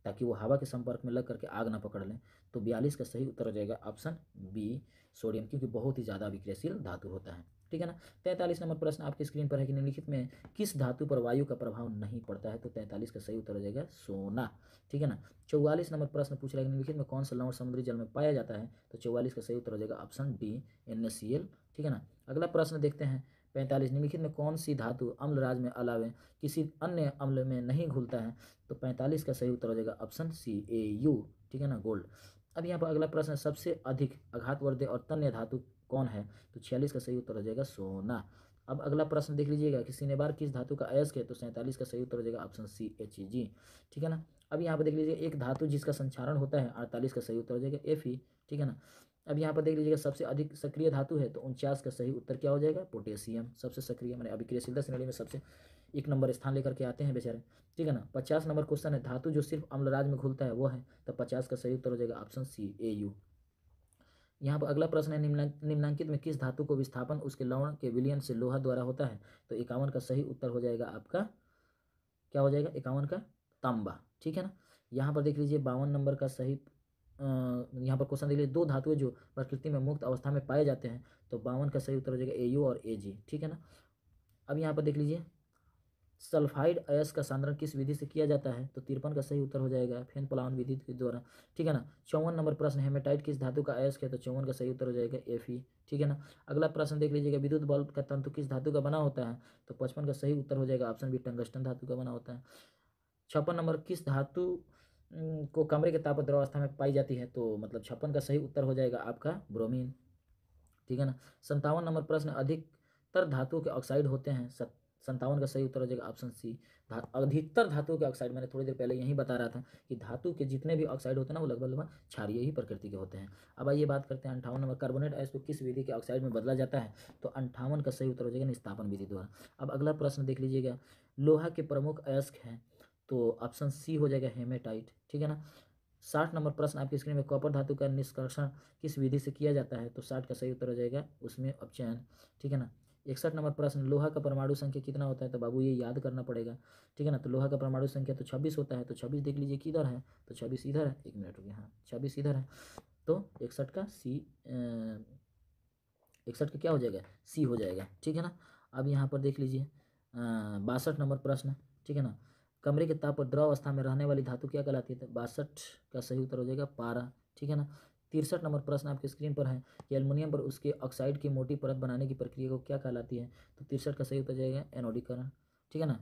ताकि वो हवा के संपर्क में लग करके आग ना पकड़ लें तो बयालीस का सही उत्तर हो जाएगा ऑप्शन बी सोडियम क्योंकि बहुत ही ज़्यादा विक्रयशील धातु होता है ठीक है ना तैंतालीस नंबर प्रश्न आपके स्क्रीन पर है कि निम्नलिखित में किस धातु पर वायु का प्रभाव नहीं पड़ता है तो तैंतालीस का सही उत्तर हो जाएगा सोना ठीक है ना चौवालीस नंबर प्रश्न पूछ रहा है निम्नलिखित में कौन सा लवण समुद्री जल में पाया जाता है तो चौवालीस का सही उत्तर हो जाएगा ऑप्शन डी एन ठीक है ना अगला प्रश्न देखते हैं पैंतालीस निम्नलिखित में कौन सी धातु अम्ल राज में अलावे किसी अन्य अम्ल में नहीं घुलता है तो पैंतालीस का सही उत्तर हो जाएगा ऑप्शन सी ए यू ठीक है ना गोल्ड अब यहाँ पर अगला प्रश्न सबसे अधिक अघातवर्धे और तन्य धातु कौन है तो छियालीस का सही उत्तर हो जाएगा सोना अब अगला प्रश्न देख लीजिएगा कि सिनेबार किस धातु का अयस्क है तो सैंतालीस का सही उत्तर हो जाएगा ऑप्शन सी एच ई जी ठीक है ना अब यहाँ पर देख लीजिए एक धातु जिसका संचारण होता है अड़तालीस का सही उत्तर हो जाएगा एफ ई e, ठीक है ना अब यहाँ पर देख लीजिएगा सबसे अधिक सक्रिय धातु है तो उनचास का सही उत्तर क्या हो जाएगा पोटेशियम सबसे सक्रिय मैंने अभिक्रियशीलता श्रेणी में सबसे एक नंबर स्थान लेकर के आते हैं बेचारे ठीक है ना पचास नंबर क्वेश्चन है धातु जो सिर्फ अम्लराज में खुलता है वो है तो पचास का सही उत्तर हो जाएगा ऑप्शन सी ए यू यहाँ पर अगला प्रश्न है निम्नांकित में किस धातु को विस्थापन उसके लवण के विलियन से लोहा द्वारा होता है तो इक्यावन का सही उत्तर हो जाएगा आपका क्या हो जाएगा इक्यावन का तांबा ठीक है ना यहाँ पर देख लीजिए बावन नंबर का सही यहाँ पर क्वेश्चन देख लीजिए दो धातुएं जो प्रकृति में मुक्त अवस्था में पाए जाते हैं तो बावन का सही उत्तर हो जाएगा ए यू और ए जी ठीक है ना अब यहाँ पर देख लीजिए सल्फाइड अयस का सांद्रण किस विधि से किया जाता है तो तिरपन का सही उत्तर हो जाएगा फेन पलावन विधि के द्वारा ठीक है ना चौवन नंबर प्रश्न हेमेटाइट किस धातु का अयस्क है तो चौवन का सही उत्तर हो जाएगा एफ ई ठीक है ना अगला प्रश्न देख लीजिएगा विद्युत बल्ब का तंतु किस धातु का बना होता है तो पचपन का सही उत्तर हो जाएगा ऑप्शन बी टंगस्टन धातु का बना होता है छप्पन नंबर किस धातु को कमरे के तापद्र द्रवावस्था में पाई जाती है तो मतलब छप्पन का सही उत्तर हो जाएगा आपका ब्रोमीन ठीक है ना संतावन नंबर प्रश्न अधिकतर धातु के ऑक्साइड होते हैं सत संतावन का सही उत्तर हो जाएगा ऑप्शन सी अधिकतर धातुओं के ऑक्साइड मैंने थोड़ी देर पहले यही बता रहा था कि धातु के जितने भी ऑक्साइड होते हैं ना वो लगभग लगभग क्षारीय ही प्रकृति के होते हैं अब आइए बात करते हैं अंठावन नंबर कार्बोनेट आइस को किस विधि के ऑक्साइड में बदला जाता है तो अंठावन का सही उत्तर हो जाएगा निस्तापन विधि द्वारा अब अगला प्रश्न देख लीजिएगा लोहा के प्रमुख अयस्क हैं तो ऑप्शन सी हो जाएगा हेमेटाइट ठीक है ना साठ नंबर प्रश्न आपकी स्क्रीन में कॉपर धातु का निष्कर्षण किस विधि से किया जाता है तो साठ का सही उत्तर हो जाएगा उसमें ऑप्शन ठीक है ना इकसठ नंबर प्रश्न लोहा का परमाणु संख्या कितना होता है तो बाबू ये याद करना पड़ेगा ठीक है ना तो लोहा का परमाणु संख्या तो छब्बीस होता है तो छब्बीस देख लीजिए किधर है तो छब्बीस इधर है एक मिनट रुकिए हाँ छब्बीस इधर है तो इकसठ का सी इकसठ का क्या हो जाएगा सी हो जाएगा ठीक है ना अब यहाँ पर देख लीजिए बासठ नंबर प्रश्न ठीक है ना कमरे के ताप पर द्रव अवस्था में रहने वाली धातु क्या कहलाती है तो बासठ का सही उत्तर हो जाएगा पारा ठीक है ना तिरसठ नंबर प्रश्न आपके स्क्रीन पर है कि एल्युमिनियम पर उसके ऑक्साइड की मोटी परत बनाने की प्रक्रिया को क्या कहलाती है तो तिरसठ का सही उत्तर जाएगा एनोडीकरण ठीक है ना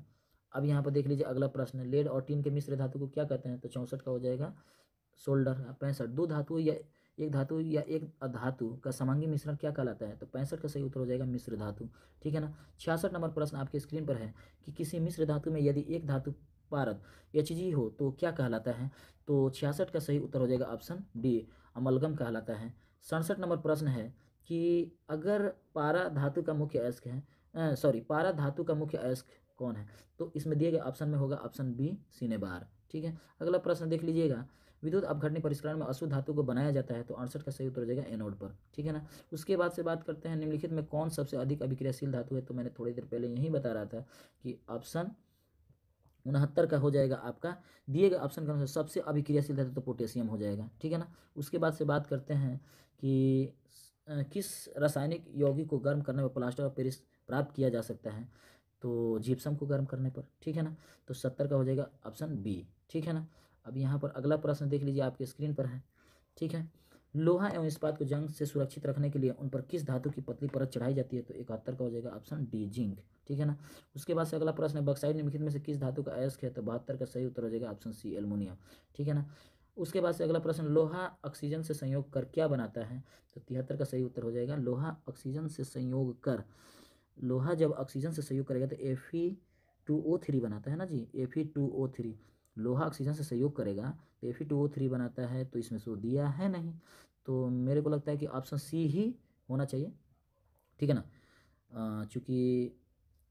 अब यहाँ पर देख लीजिए अगला प्रश्न लेड और टीन के मिश्र धातु को क्या कहते हैं तो चौंसठ का हो जाएगा शोल्डर पैंसठ दो धातु या एक धातु या एक धातु का समांगी मिश्रण क्या कहलाता है तो पैंसठ का सही उत्तर हो जाएगा मिश्र धातु ठीक है ना छियासठ नंबर प्रश्न आपके स्क्रीन पर है कि किसी मिश्र धातु में यदि एक धातु पारद एच जी हो तो क्या कहलाता है तो छियासठ का सही उत्तर हो जाएगा ऑप्शन डी अमलगम कहलाता है सड़सठ नंबर प्रश्न है कि अगर पारा धातु का मुख्य अयस्क है सॉरी पारा धातु का मुख्य अयस्क कौन है तो इसमें दिए गए ऑप्शन में होगा ऑप्शन बी सिनेबार ठीक है अगला प्रश्न देख लीजिएगा विद्युत अपघटनी परिष्करण में अशुद्ध धातु को बनाया जाता है तो अड़सठ का सही उत्तर हो जाएगा एनोड पर ठीक है ना उसके बाद से बात करते हैं निम्नलिखित में कौन सबसे अधिक अभिक्रियाशील धातु है तो मैंने थोड़ी देर पहले यही बता रहा था कि ऑप्शन उनहत्तर का हो जाएगा आपका दिए गए ऑप्शन के अनुसार सबसे अभिक्रियाशील धातु तो पोटेशियम हो जाएगा ठीक है ना उसके बाद से बात करते हैं कि किस रासायनिक यौगिक को गर्म करने पर प्लास्टर ऑफ पेरिस प्राप्त किया जा सकता है तो जिप्सम को गर्म करने पर ठीक है ना तो सत्तर का हो जाएगा ऑप्शन बी ठीक है ना अब यहाँ पर अगला प्रश्न देख लीजिए आपके स्क्रीन पर है ठीक है लोहा एवं इस्पात को जंग से सुरक्षित रखने के लिए उन पर किस धातु की पतली परत चढ़ाई जाती है तो इकहत्तर का हो जाएगा ऑप्शन डी जिंक ठीक है ना उसके बाद से अगला प्रश्न है बक्साइड निम्नलिखित में से किस धातु का अयस्क है तो बहत्तर का सही उत्तर हो जाएगा ऑप्शन सी एलमोनियम ठीक है ना उसके बाद से अगला प्रश्न लोहा ऑक्सीजन से संयोग कर क्या बनाता है तो तिहत्तर का सही उत्तर हो जाएगा लोहा ऑक्सीजन से संयोग कर लोहा जब ऑक्सीजन से संयोग करेगा तो एफ टू ओ थ्री बनाता है ना G F E two O three लोहा ऑक्सीजन से सहयोग करेगा तो एफ टू ओ थ्री बनाता है तो इसमें सो दिया है नहीं तो मेरे को लगता है कि ऑप्शन सी ही होना चाहिए ठीक है ना चूँकि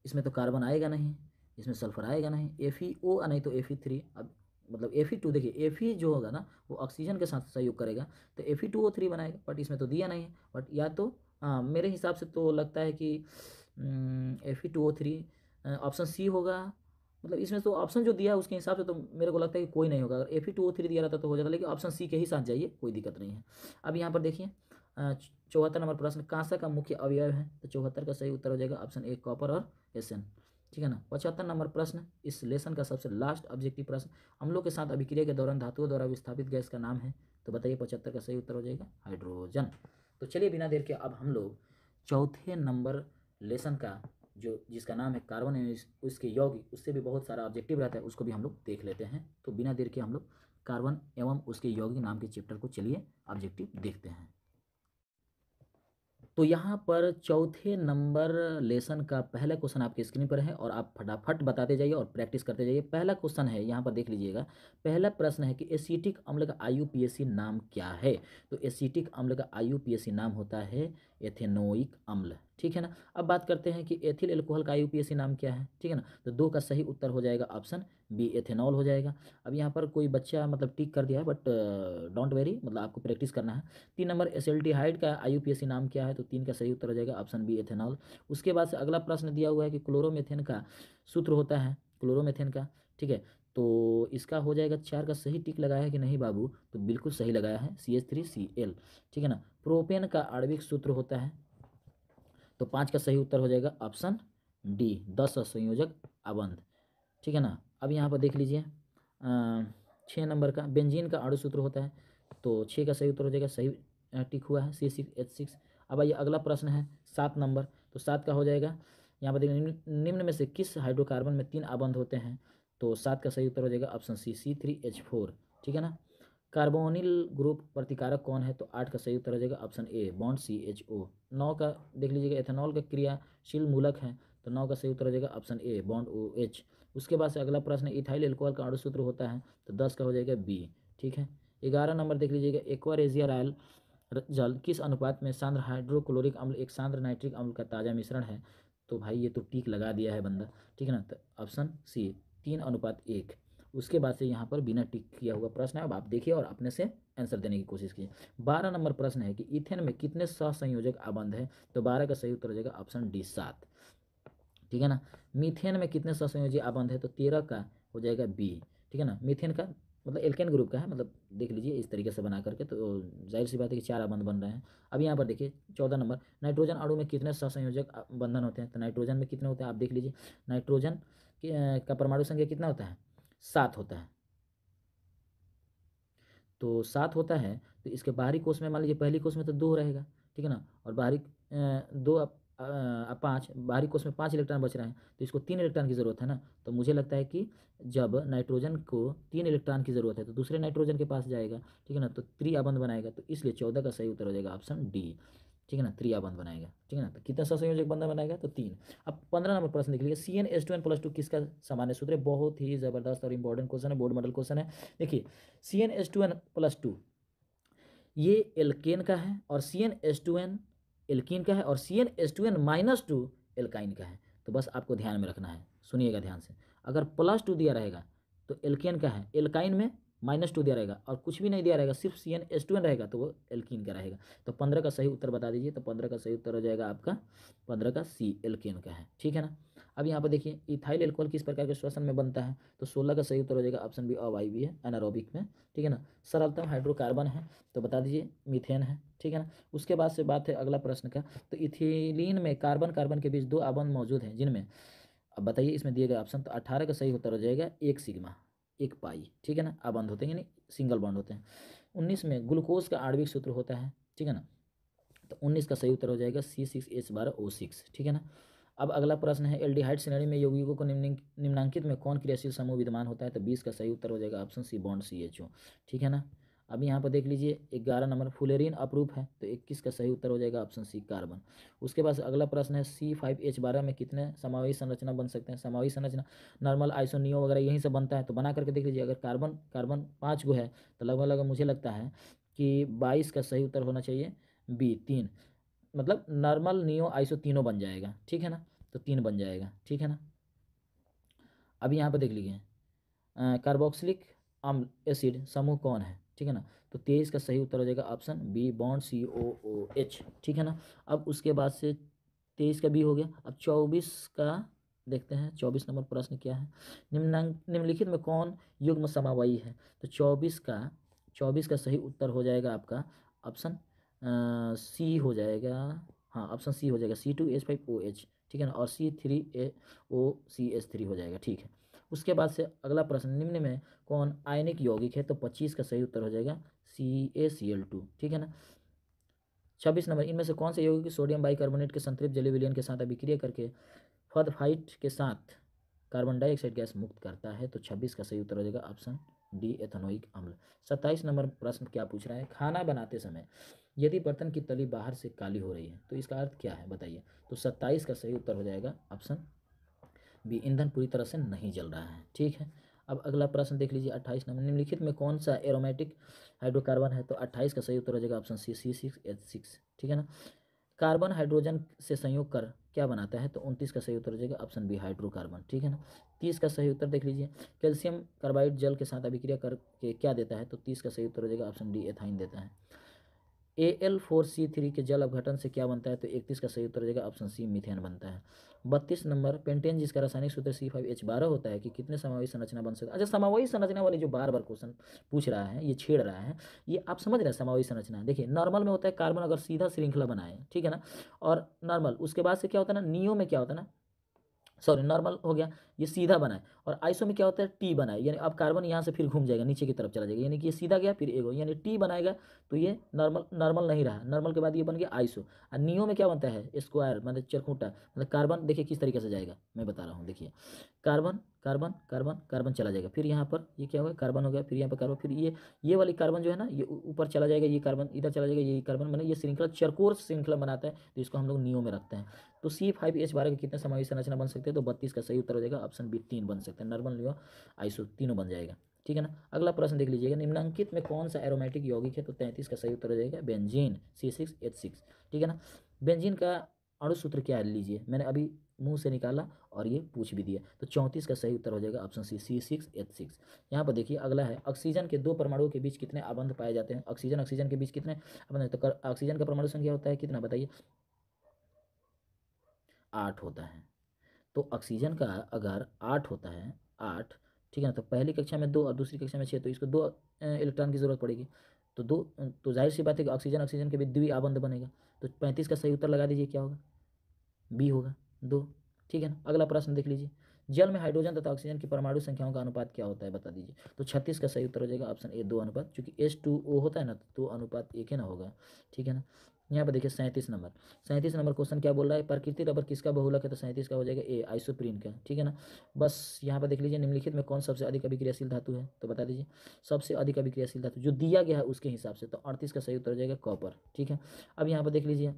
इसमें तो कार्बन आएगा नहीं इसमें सल्फर आएगा नहीं एफ ई ओ नहीं तो एफ ई थ्री अब मतलब एफ ई टू देखिए एफ ई जो होगा ना वो ऑक्सीजन के साथ सहयोग करेगा तो F E two O three बनाएगा बट इसमें तो दिया नहीं है बट या तो हाँ मेरे हिसाब से तो लगता है कि F E two O three option C होगा मतलब इसमें तो ऑप्शन जो दिया है उसके हिसाब से तो मेरे को लगता है कि कोई नहीं होगा अगर एफ टू ओ थ्री दिया रहता तो हो जाता लेकिन ऑप्शन सी के ही साथ जाइए कोई दिक्कत नहीं है अब यहाँ पर देखिए चौहत्तर नंबर प्रश्न कांसा का मुख्य अवयव है तो चौहत्तर का सही उत्तर हो जाएगा ऑप्शन ए कॉपर और एसन ठीक है ना पचहत्तर नंबर प्रश्न इस लेसन का सबसे लास्ट ऑब्जेक्टिव प्रश्न हम लोग के साथ अभिक्रिया के दौरान धातुओं द्वारा विस्थापित गैस का नाम है तो बताइए पचहत्तर का सही उत्तर हो जाएगा हाइड्रोजन तो चलिए बिना देर के अब हम लोग चौथे नंबर लेसन का जो जिसका नाम है कार्बन एवं उसके यौगिक उससे भी बहुत सारा ऑब्जेक्टिव रहता है उसको भी हम लोग देख लेते हैं तो बिना देर के हम लोग कार्बन एवं उसके यौगिक नाम के चैप्टर को चलिए ऑब्जेक्टिव देखते हैं तो यहाँ पर चौथे नंबर लेसन का पहला क्वेश्चन आपके स्क्रीन पर है और आप फटाफट बताते जाइए और प्रैक्टिस करते जाइए पहला क्वेश्चन है यहाँ पर देख लीजिएगा पहला प्रश्न है कि एसिटिक अम्ल का आईयूपीएसी नाम क्या है तो एसिटिक अम्ल का आईयूपीएसी नाम होता है एथेनोइक अम्ल ठीक है ना अब बात करते हैं कि एथिल एल्कोहल का आईयूपीएसी नाम क्या है ठीक है ना तो दो का सही उत्तर हो जाएगा ऑप्शन बी एथेनॉल हो जाएगा अब यहाँ पर कोई बच्चा मतलब टिक कर दिया है बट डोंट वेरी मतलब आपको प्रैक्टिस करना है तीन नंबर एस हाइड का आई नाम क्या है तो तीन का सही उत्तर हो जाएगा ऑप्शन बी एथेनॉल उसके बाद से अगला प्रश्न दिया हुआ है कि क्लोरोमेथेन का सूत्र होता है क्लोरोमेथेन का ठीक है तो इसका हो जाएगा चार का सही टिक लगाया है कि नहीं बाबू तो बिल्कुल सही लगाया है C H three C L ठीक है ना प्रोपेन का आणविक सूत्र होता है तो पाँच का सही उत्तर हो जाएगा ऑप्शन डी दस संयोजक अबंध ठीक है ना अब यहाँ पर देख लीजिए छः नंबर का बेंजीन का आड़ू सूत्र होता है तो छः का सही उत्तर हो जाएगा सही टिक हुआ है सी सिक्स एच सिक्स अब आइए अगला प्रश्न है सात नंबर तो सात का हो जाएगा यहाँ पर देखिए निम्न में से किस हाइड्रोकार्बन में तीन आबंध होते हैं तो सात का सही उत्तर हो जाएगा option C C three H four ठीक है ना कार्बोनिल ग्रुप प्रतिकारक कौन है तो आठ का सही उत्तर हो जाएगा option A bond C H O नौ का देख लीजिएगा एथेनॉल का क्रियाशील मूलक है तो नौ का सही उत्तर हो जाएगा option A bond O H उसके बाद से अगला प्रश्न इथाइल एल्कोहल का अणुसूत्र होता है तो दस का हो जाएगा बी ठीक है ग्यारह नंबर देख लीजिएगा एजियर आयल जल किस अनुपात में सांद्र हाइड्रोक्लोरिक अम्ल एक सांद्र नाइट्रिक अम्ल का ताज़ा मिश्रण है तो भाई ये तो टीक लगा दिया है बंदा ठीक है ना तो ऑप्शन सी तीन अनुपात एक उसके बाद से यहाँ पर बिना टिक किया हुआ प्रश्न है अब आप देखिए और अपने से आंसर देने की कोशिश कीजिए बारह नंबर प्रश्न है कि इथेन में कितने संयोजक आबंध है तो बारह का सही उत्तर हो जाएगा ऑप्शन डी सात ठीक है ना मीथेन में कितने ससंयोजी आबंध है तो तेरह का हो जाएगा बी ठीक है ना मीथेन का मतलब एल्केन ग्रुप का है मतलब देख लीजिए इस तरीके से बना करके तो जाहिर सी बात है कि चार आबंध बन रहे हैं अब यहाँ पर देखिए चौदह नंबर नाइट्रोजन अणु में कितने ससंयोजक बंधन होते हैं तो नाइट्रोजन में कितने होते हैं आप देख लीजिए नाइट्रोजन का परमाणु संख्या कितना होता है सात होता है तो सात होता है तो इसके बाहरी कोष में मान लीजिए पहली कोष में तो दो रहेगा ठीक है ना और बाहरी दो आप पाँच बाहरी कोष में पाँच इलेक्ट्रॉन बच रहे हैं तो इसको तीन इलेक्ट्रॉन की ज़रूरत है ना तो मुझे लगता है कि जब नाइट्रोजन को तीन इलेक्ट्रॉन की ज़रूरत है तो दूसरे नाइट्रोजन के पास जाएगा ठीक है ना तो आबंध बनाएगा तो इसलिए चौदह का सही उत्तर हो जाएगा ऑप्शन डी ठीक है ना आबंध बनाएगा ठीक है ना तो कितना संयोजक बंधन बनाएगा तो तीन अब पंद्रह नंबर प्रश्न देख लीजिए C N S two N plus two किसका सामान्य सूत्र है बहुत ही ज़बरदस्त और इंपॉर्टेंट क्वेश्चन है बोर्ड मॉडल क्वेश्चन है देखिए C N S two N plus two ये एल्केन का है और C N S two N alkene का है और C N S two N minus two alkyne का है तो बस आपको ध्यान में रखना है सुनिएगा ध्यान से अगर प्लस टू दिया रहेगा तो एल्किन का है एल्काइन में माइनस टू दिया रहेगा और कुछ भी नहीं दिया रहेगा सिर्फ C N S two N रहेगा तो वो एल्किन का रहेगा तो पंद्रह का सही उत्तर बता दीजिए तो पंद्रह का सही उत्तर हो जाएगा आपका पंद्रह का सी एल्किन का है ठीक है ना अब यहाँ पर देखिए इथाइल एल्कोहल किस प्रकार के श्वसन में बनता है तो सोलह का सही उत्तर हो जाएगा ऑप्शन बी अवाई भी है एनारोबिक में ठीक है ना सरलतम हाइड्रोकार्बन है तो बता दीजिए मिथेन है ठीक है ना उसके बाद से बात है अगला प्रश्न का तो इथिलीन में कार्बन कार्बन के बीच दो आबंद मौजूद हैं जिनमें अब बताइए इसमें दिए गए ऑप्शन तो अठारह का सही उत्तर हो जाएगा एक सिग्मा एक पाई ठीक है ना अबंध होते हैं यानी सिंगल बॉन्ड होते हैं उन्नीस में ग्लूकोज का आणविक सूत्र होता है ठीक है ना तो उन्नीस का सही उत्तर हो जाएगा सी सिक्स एच बारह ओ सिक्स ठीक है ना अब अगला प्रश्न है एल्डिहाइड सिनेरी में यौगिकों को निम्नांकित में कौन क्रियाशील समूह विद्यमान होता है तो बीस का सही उत्तर हो जाएगा option C bond C H O ठीक है ना अब यहाँ पर देख लीजिए ग्यारह नंबर फुलेरिन अप्रूफ है तो इक्कीस का सही उत्तर हो जाएगा ऑप्शन सी कार्बन उसके बाद अगला प्रश्न है सी फाइव एच बारह में कितने समावेश संरचना बन सकते हैं समावेश संरचना नॉर्मल आइसोनियो वगैरह यहीं से बनता है तो बना करके देख लीजिए अगर कार्बन कार्बन पाँच गो है तो लगभग लगभग मुझे लगता है कि बाईस का सही उत्तर होना चाहिए बी तीन मतलब नॉर्मल नियो आइसो तीनों बन जाएगा ठीक है ना तो तीन बन जाएगा ठीक है ना अभी यहाँ पर देख लीजिए कार्बोक्सिलिक अम्ल एसिड समूह कौन है ठीक है ना तो तेईस का सही उत्तर हो जाएगा option B bond C O O H ठीक है ना अब उसके बाद से तेईस का बी हो गया अब चौबीस का देखते हैं चौबीस नंबर प्रश्न क्या है निम्नांक निम्नलिखित में कौन युग्म समावायी है तो चौबीस का चौबीस का सही उत्तर हो जाएगा आपका ऑप्शन सी हो जाएगा हाँ ऑप्शन सी हो जाएगा C two H five O H ठीक है ना और C three A O C H three हो जाएगा ठीक है उसके बाद से अगला प्रश्न निम्न में कौन आयनिक यौगिक है तो पच्चीस का सही उत्तर हो जाएगा C A C L to ठीक है ना छब्बीस नंबर इनमें से कौन से यौगिक सोडियम बाइकार्बोनेट के संतृप्त जलीय के साथ अभिक्रिया करके फदफाइट के साथ कार्बन डाइऑक्साइड गैस मुक्त करता है तो छब्बीस का सही उत्तर हो जाएगा ऑप्शन डी एथनोइक अम्ल सत्ताईस नंबर प्रश्न क्या पूछ रहा है खाना बनाते समय यदि बर्तन की तली बाहर से काली हो रही है तो इसका अर्थ क्या है बताइए तो सत्ताईस का सही उत्तर हो जाएगा ऑप्शन भी ईंधन पूरी तरह से नहीं जल रहा है ठीक है अब अगला प्रश्न देख लीजिए अट्ठाईस नंबर निम्नलिखित में कौन सा एरोमेटिक हाइड्रोकार्बन है तो अट्ठाईस का सही उत्तर हो जाएगा option C C six H six ठीक है ना कार्बन हाइड्रोजन से संयोग कर क्या बनाता है तो उनतीस का सही उत्तर हो जाएगा ऑप्शन बी हाइड्रोकार्बन ठीक है ना तीस का सही उत्तर देख लीजिए कैल्शियम कार्बाइड जल के साथ अभिक्रिया करके क्या देता है तो तीस का सही उत्तर हो जाएगा ऑप्शन डी एथाइन देता है A L four C three के जल अवघटन से क्या बनता है तो इकतीस का सही उत्तर देगा ऑप्शन सी मिथेन बनता है बत्तीस नंबर पेंटेन जिसका रासायनिक सूत्र सी फाइव एच बारह होता है कि कितने समावेश संरचना बन सकता है अच्छा समावेशी संरचना वाली जो बार बार क्वेश्चन पूछ रहा है ये छेड़ रहा है ये आप समझ रहे हैं समावेश संरचना देखिए नॉर्मल में होता है कार्बन अगर सीधा श्रृंखला बनाए ठीक है ना और नॉर्मल उसके बाद से क्या होता है ना नियो में क्या होता है ना सॉरी नॉर्मल हो गया ये सीधा बनाए और आइसो में क्या होता है टी बनाए यानी अब कार्बन यहाँ से फिर घूम जाएगा नीचे की तरफ चला जाएगा यानी कि ये सीधा गया फिर एगो यानी टी बनाएगा तो ये नॉर्मल नॉर्मल नहीं रहा नॉर्मल के बाद ये बन गया आइसो और नियो में क्या बनता है स्क्वायर मतलब चरखूटा मतलब कार्बन देखिए किस तरीके से जाएगा मैं बता रहा हूँ देखिए कार्बन कार्बन कार्बन कार्बन चला जाएगा फिर यहाँ पर ये क्या होगा कार्बन हो गया फिर यहाँ पर कार्बन फिर ये ये वाली कार्बन जो है ना ये ऊपर चला जाएगा ये कार्बन इधर चला जाएगा ये कार्बन मैंने ये श्रृंखला चरकोर श्रृंखला बनाता है तो इसको हम लोग नियो में रखते हैं तो सी फाइव एच बारह के कितने समावेश संरचना बन सकते हैं तो बत्तीस का सही उत्तर हो जाएगा ऑप्शन बी तीन बन सकते हैं नर्मल लियो आइसो तीनों बन जाएगा ठीक है ना अगला प्रश्न देख लीजिएगा निम्नांकित में कौन सा एरोमेटिक यौगिक है तो तैंतीस का सही उत्तर हो जाएगा benzene C six H six ठीक है ना बेंजीन का अणुसूत्र क्या है लीजिए मैंने अभी मुंह से निकाला और ये पूछ भी दिया तो चौंतीस का सही उत्तर हो जाएगा option C C six H six यहाँ पर देखिए अगला है ऑक्सीजन के दो परमाणुओं के बीच कितने आबंध पाए जाते हैं ऑक्सीजन ऑक्सीजन के बीच कितने आबंध तो ऑक्सीजन का परमाणु संख्या होता है कितना बताइए आठ होता है तो ऑक्सीजन का अगर आठ होता है आठ ठीक है ना तो पहली कक्षा में दो और दूसरी कक्षा में छः तो इसको दो इलेक्ट्रॉन की ज़रूरत पड़ेगी तो दो तो जाहिर सी बात है कि ऑक्सीजन ऑक्सीजन के भी द्वि आबंध बनेगा तो पैंतीस का सही उत्तर लगा दीजिए क्या होगा बी होगा दो ठीक है ना अगला प्रश्न देख लीजिए जल में हाइड्रोजन तथा ऑक्सीजन की परमाणु संख्याओं का अनुपात क्या होता है बता दीजिए तो छत्तीस का सही उत्तर हो जाएगा ऑप्शन ए दो अनुपात चूंकि एस टू ओ होता है ना तो अनुपात एक ही ना होगा ठीक है ना यहाँ पर देखिए सैंतीस नंबर सैंतीस नंबर क्वेश्चन क्या बोल रहा है प्रकृति रबर किसका बहुलक है तो सैंतीस का हो जाएगा ए आइसोप्रीन का ठीक है ना बस यहाँ पर देख लीजिए निम्नलिखित में कौन सबसे अधिक अभिक्रियाशील धातु है तो बता दीजिए सबसे अधिक अभिक्रियाशील धातु जो दिया गया है उसके हिसाब से तो अड़तीस का सही उत्तर हो जाएगा कॉपर ठीक है अब यहाँ पर देख लीजिए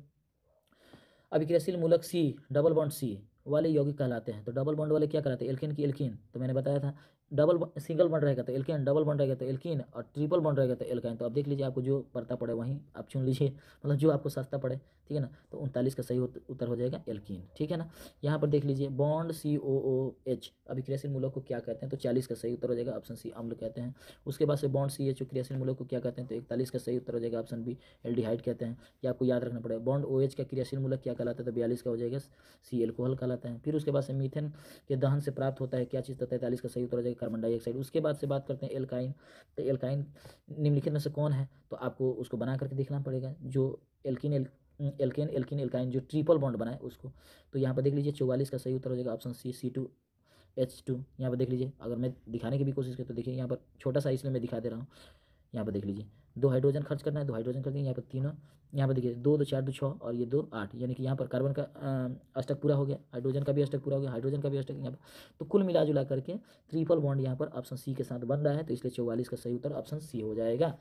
अभिक्रियाशील मूलक सी डबल बॉन्ड सी वाले यौगिक कहलाते हैं तो डबल बॉन्ड वाले क्या कहलाते हैं एल्किन की एल्किन तो मैंने बताया था डबल सिंगल बन रहेगा तो एल्किन डबल बन रहेगा तो एल्किन और ट्रिपल बन रहेगा तो एल्काइन तो आप देख लीजिए आपको जो पड़ता पड़े वहीं आप चुन लीजिए मतलब जो आपको सस्ता पड़े ठीक है ना तो उनतालीस का सही उत्तर हो जाएगा एल्किन ठीक है ना यहाँ पर देख लीजिए bond C O O H अभी क्रियाशील मूलक को क्या कहते हैं तो चालीस का सही उत्तर हो जाएगा ऑप्शन सी अम्ल कहते हैं उसके बाद से बॉन्ड सी एच क्रियाशील मूलक को क्या कहते हैं तो इकतालीस का सही उत्तर हो जाएगा ऑप्शन बी एल्डिहाइड कहते हैं ये आपको याद रखना पड़ेगा बॉन्ड ओ एच का क्रियाशील मूलक क्या कहलाता है तो बयालीस का हो जाएगा सी एल्कोहल कहलाता है फिर उसके बाद से मीथेन के दहन से प्राप्त होता है क्या चीज़ तो तैंतालीस का सही उत्तर हो जाएगा कार्बन डाइऑक्साइड उसके बाद से बात करते हैं एल्काइन तो एल्काइन निम्नलिखित में से कौन है तो आपको उसको बना करके देखना पड़ेगा जो alkene L alkane alkene alkyne जो ट्रिपल बॉन्ड बनाए उसको तो यहाँ पर देख लीजिए चौवालीस का सही उत्तर हो जाएगा option C C two H two यहाँ पर देख लीजिए अगर मैं दिखाने की भी कोशिश करूँ तो देखिए यहाँ पर छोटा सा इसलिए मैं दिखा दे रहा हूँ यहाँ पर देख लीजिए दो हाइड्रोजन खर्च करना है दो हाइड्रोजन खर्च देंगे यहाँ पर तीनों यहाँ पर देखिए दो दो चार दो छः और ये दो आठ यानी कि यहाँ पर कार्बन का अष्टक पूरा हो गया हाइड्रोजन का भी अष्टक पूरा हो गया हाइड्रोजन का भी अष्टक यहाँ पर तो कुल मिला जुला करके ट्रिपल बॉन्ड यहाँ पर ऑप्शन सी के साथ बन रहा है तो इसलिए चौवालीस का सही उत्तर ऑप्शन सी हो जाएगा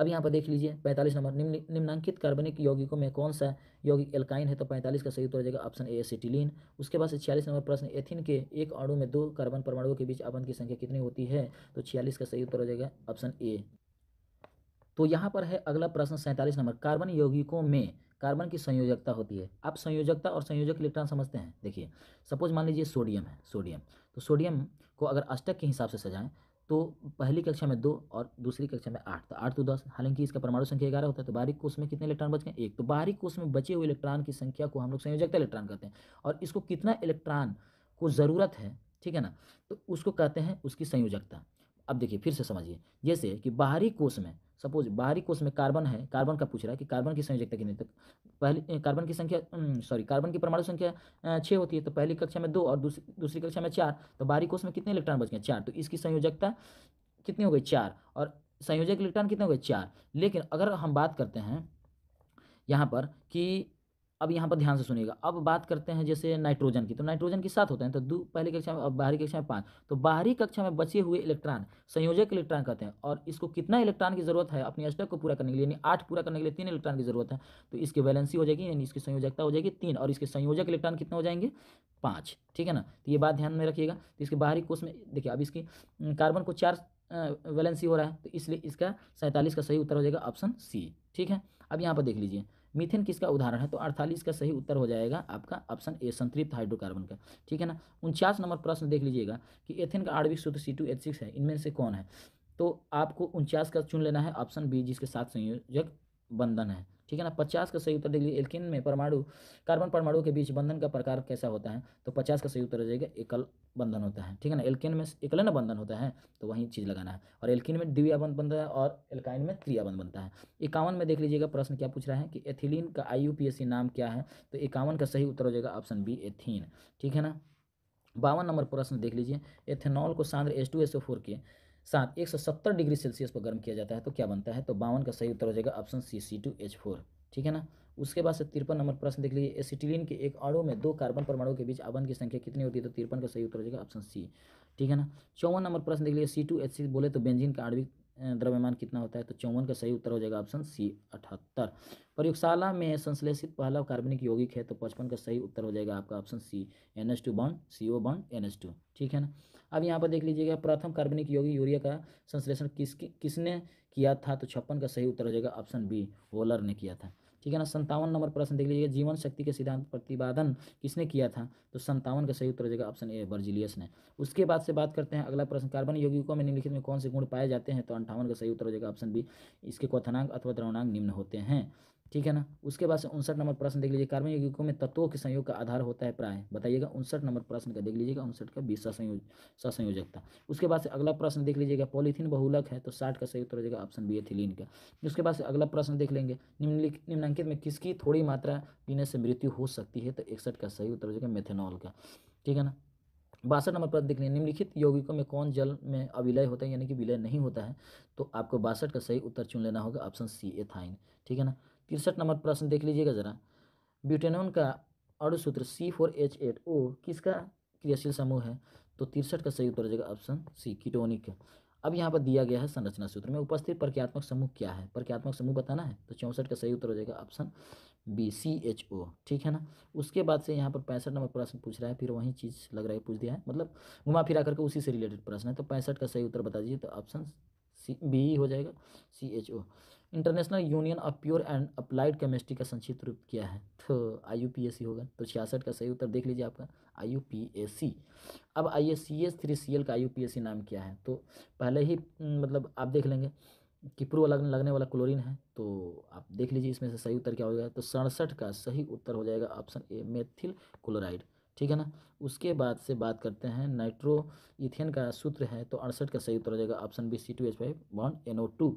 अब यहाँ पर देख लीजिए पैंतालीस नंबर निम्नांकित कार्बनिक यौगिकों में कौन सा यौगिक एल्काइन है तो पैंतालीस का सही उत्तर हो जाएगा ऑप्शन ए एसिटिलीन उसके बाद से छियालीस नंबर प्रश्न एथिन के एक अणु में दो कार्बन परमाणुओं के बीच आबंध की संख्या कितनी होती है तो छियालीस का सही उत्तर हो जाएगा ऑप्शन ए तो यहाँ पर है अगला प्रश्न सैंतालीस नंबर कार्बन यौगिकों में कार्बन की संयोजकता होती है आप संयोजकता और संयोजक इलेक्ट्रॉन समझते हैं देखिए सपोज मान लीजिए सोडियम है सोडियम तो सोडियम को अगर अष्टक के हिसाब से सजाएं तो पहली कक्षा में दो और दूसरी कक्षा में आठ तो आठ तो दस हालांकि इसका परमाणु संख्या ग्यारह होता है तो बारीक कोष में कितने इलेक्ट्रॉन बच गए एक तो बारीक कोष में बचे हुए इलेक्ट्रॉन की संख्या को हम लोग संयोजकता इलेक्ट्रॉन कहते हैं और इसको कितना इलेक्ट्रॉन को ज़रूरत है ठीक है ना तो उसको कहते हैं उसकी संयोजकता अब देखिए फिर से समझिए जैसे कि बाहरी कोष में सपोज बाहरी कोष में कार्बन है कार्बन का पूछ रहा है कि कार्बन की संयोजकता कितनी तक तो पहली कार्बन की संख्या सॉरी कार्बन की परमाणु संख्या छः होती है तो पहली कक्षा में दो और दूसरी दूसरी कक्षा में चार तो बाहरी कोष में कितने इलेक्ट्रॉन बच गए चार तो इसकी संयोजकता कितनी हो गई चार और संयोजक इलेक्ट्रॉन कितने हो गए चार लेकिन अगर हम बात करते हैं यहाँ पर कि अब यहाँ पर ध्यान से सुनिएगा अब बात करते हैं जैसे नाइट्रोजन की तो नाइट्रोजन के साथ होते हैं तो दो पहली कक्षा में बाहरी कक्षा में पाँच तो बाहरी कक्षा में बचे हुए इलेक्ट्रॉन संयोजक इलेक्ट्रॉन कहते हैं और इसको कितना इलेक्ट्रॉन की जरूरत है अपनी अष्टक को पूरा करने के लिए यानी आठ पूरा करने के लिए तीन इलेक्ट्रॉन की जरूरत है तो इसकी वैलेंसी हो जाएगी यानी इसकी संयोजकता हो जाएगी तीन और इसके संयोजक इलेक्ट्रॉन कितने हो जाएंगे पाँच ठीक है ना तो ये बात ध्यान में रखिएगा तो इसके बाहरी कोष में देखिए अब इसकी कार्बन को चार वैलेंसी हो रहा है तो इसलिए इसका सैंतालीस का सही उत्तर हो जाएगा ऑप्शन सी ठीक है अब यहाँ पर देख लीजिए मीथेन किसका उदाहरण है तो अड़तालीस का सही उत्तर हो जाएगा आपका ऑप्शन ए संतृप्त हाइड्रोकार्बन का ठीक है ना उनचास नंबर प्रश्न देख लीजिएगा कि एथेन का आणविक सूत्र सी टू एच सिक्स है इनमें से कौन है तो आपको उनचास का चुन लेना है ऑप्शन बी जिसके साथ संयोजक बंधन है ठीक है ना पचास का सही उत्तर देख लीजिए एल्किन में परमाणु कार्बन परमाणु के बीच बंधन का प्रकार कैसा होता है तो पचास का सही उत्तर हो जाएगा एकल बंधन होता है ठीक है ना एल्किन में एकलन बंधन होता है तो वही चीज़ लगाना है और एल्किन में द्वियाबंध बनता है और एल्काइन में क्रियाबंध बनता है इक्यावन में देख लीजिएगा प्रश्न क्या पूछ रहा है कि एथिलीन का आई नाम क्या है तो इक्यावन का सही उत्तर हो जाएगा ऑप्शन बी एथीन ठीक है ना बावन नंबर प्रश्न देख लीजिए एथेनॉल को सांद्र S two S O four के साथ 170 डिग्री सेल्सियस पर गर्म किया जाता है तो क्या बनता है तो बावन का सही उत्तर हो जाएगा option C C two H four ठीक है ना उसके बाद से तिरपन नंबर प्रश्न देख लीजिए एसिटिलीन के एक अणु में दो कार्बन परमाणु के बीच आबंध की संख्या कितनी होती है तो तिरपन का सही उत्तर हो जाएगा ऑप्शन सी ठीक है ना चौवन नंबर प्रश्न देख लीजिए सी टू एच सी बोले तो बेंजिन का आणविक द्रव्यमान कितना होता है तो चौवन का सही उत्तर हो जाएगा ऑप्शन सी अठहत्तर प्रयोगशाला में संश्लेषित पहला कार्बनिक यौगिक है तो पचपन का सही उत्तर हो जाएगा आपका option C N H two bond C O bond N H two ठीक है ना अब यहाँ पर देख लीजिएगा प्रथम कार्बनिक यौगिक यूरिया का संश्लेषण किस किसने किया था तो छप्पन का सही उत्तर हो जाएगा ऑप्शन बी वोलर ने किया था ठीक है ना संतावन नंबर प्रश्न देख लीजिएगा जीवन शक्ति के सिद्धांत प्रतिपादन किसने किया था तो संतावन का सही उत्तर हो जाएगा ऑप्शन ए बर्जिलियस ने उसके बाद से बात करते हैं अगला प्रश्न कार्बन यौगिकों में निम्नलिखित में कौन से गुण पाए जाते हैं तो अंठावन का सही उत्तर हो जाएगा ऑप्शन बी इसके क्वथनांक अथवा द्रवणांग निम्न होते हैं ठीक है ना उसके बाद से उनसठ नंबर प्रश्न देख लीजिए कार्बन यौगिकों में तत्वों के संयोग का आधार होता है प्राय बताइएगा उनसठ नंबर प्रश्न का देख लीजिएगा उनसठ का बीस संयोज संयोजकता उसके बाद से अगला प्रश्न देख लीजिएगा पॉलीथीन बहुलक है तो साठ का सही उत्तर हो जाएगा ऑप्शन बी एथिलीन का उसके बाद से अगला प्रश्न देख लेंगे निम्नलिखित निम्नांकित में किसकी थोड़ी मात्रा पीने से मृत्यु हो सकती है तो इकसठ का सही उत्तर हो जाएगा मेथेनॉल का ठीक है ना बासठ नंबर प्रश्न देख लेंगे निम्नलिखित यौगिकों में कौन जल में अविलय होता है यानी कि विलय नहीं होता है तो आपको बासठ का सही उत्तर चुन लेना होगा ऑप्शन सी ए थाइन ठीक है ना तिरसठ नंबर प्रश्न देख लीजिएगा ज़रा ब्यूटेनॉन का अणुसूत्र C four H eight O किसका क्रियाशील समूह है तो तिरसठ का सही उत्तर हो जाएगा ऑप्शन सी कीटोनिक अब यहाँ पर दिया गया है संरचना सूत्र में उपस्थित प्रक्रियात्मक समूह क्या है प्रक्रियात्मक समूह बताना है तो चौंसठ का सही उत्तर हो जाएगा option B C H O ठीक है ना उसके बाद से यहाँ पर पैंसठ नंबर प्रश्न पूछ रहा है फिर वही चीज़ लग रहा है पूछ दिया है मतलब घुमा फिरा करके उसी से रिलेटेड प्रश्न है तो पैंसठ का सही उत्तर बता दीजिए तो ऑप्शन सी बी हो जाएगा C H O International Union of Pure and Applied Chemistry का संक्षिप्त रूप किया है तो आई होगा तो छियासठ का सही उत्तर देख लीजिए आपका आई अब आइए C S three C L का आई नाम क्या है तो पहले ही मतलब आप देख लेंगे कि प्रो लगने लगने वाला क्लोरीन है तो आप देख लीजिए इसमें से सही उत्तर क्या हो जाएगा तो सड़सठ का सही उत्तर हो जाएगा ऑप्शन ए मेथिल क्लोराइड ठीक है ना उसके बाद से बात करते हैं नाइट्रो इथेन का सूत्र है तो अड़सठ का सही उत्तर हो जाएगा option B C two H five one N O two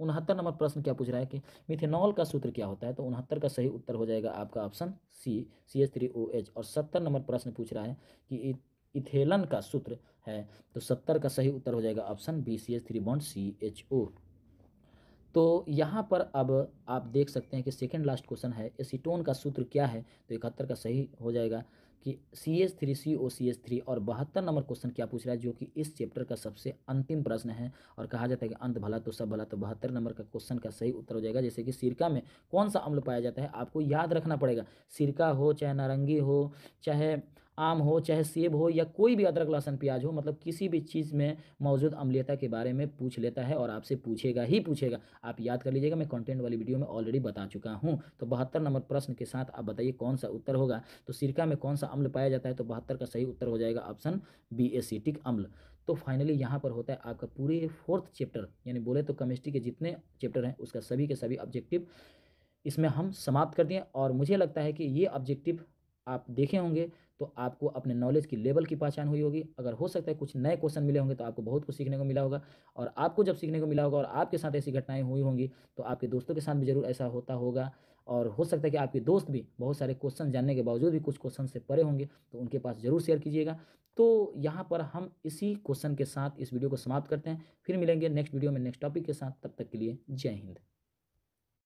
उनहत्तर नंबर प्रश्न क्या पूछ रहा है कि मिथेनॉल का सूत्र क्या होता है तो उनहत्तर का सही उत्तर हो जाएगा आपका option C C H three O H और सत्तर नंबर प्रश्न पूछ रहा है कि इथेलन का सूत्र है तो सत्तर का सही उत्तर हो जाएगा option B C H three bond C H O तो यहाँ पर अब आप देख सकते हैं कि सेकेंड लास्ट क्वेश्चन है एसीटोन का सूत्र क्या है तो इकहत्तर का सही हो जाएगा कि C H three C O C H three और बहत्तर नंबर क्वेश्चन क्या पूछ रहा है जो कि इस चैप्टर का सबसे अंतिम प्रश्न है और कहा जाता है कि अंत भला तो सब भला तो बहत्तर नंबर का क्वेश्चन का सही उत्तर हो जाएगा जैसे कि सिरका में कौन सा अम्ल पाया जाता है आपको याद रखना पड़ेगा सिरका हो चाहे नारंगी हो चाहे आम हो चाहे सेब हो या कोई भी अदरक लहसन प्याज हो मतलब किसी भी चीज़ में मौजूद अमलीता के बारे में पूछ लेता है और आपसे पूछेगा ही पूछेगा आप याद कर लीजिएगा मैं कंटेंट वाली वीडियो में ऑलरेडी बता चुका हूँ तो बहत्तर नंबर प्रश्न के साथ आप बताइए कौन सा उत्तर होगा तो सिरका में कौन सा अम्ल पाया जाता है तो बहत्तर का सही उत्तर हो जाएगा ऑप्शन बी एसिटिक अम्ल तो फाइनली यहाँ पर होता है आपका पूरे फोर्थ चैप्टर यानी बोले तो केमिस्ट्री के जितने चैप्टर हैं उसका सभी के सभी ऑब्जेक्टिव इसमें हम समाप्त कर दिए और मुझे लगता है कि ये ऑब्जेक्टिव आप देखे होंगे तो आपको अपने नॉलेज की लेवल की पहचान हुई होगी अगर हो सकता है कुछ नए क्वेश्चन मिले होंगे तो आपको बहुत कुछ सीखने को मिला होगा और आपको जब सीखने को मिला होगा और आपके साथ ऐसी घटनाएं हुई होंगी तो आपके दोस्तों के साथ भी ज़रूर ऐसा होता होगा और हो सकता है कि आपके दोस्त भी बहुत सारे क्वेश्चन जानने के बावजूद भी कुछ क्वेश्चन से परे होंगे तो उनके पास ज़रूर शेयर कीजिएगा तो यहाँ पर हम इसी क्वेश्चन के साथ इस वीडियो को समाप्त करते हैं फिर मिलेंगे नेक्स्ट वीडियो में नेक्स्ट टॉपिक के साथ तब तक के लिए जय हिंद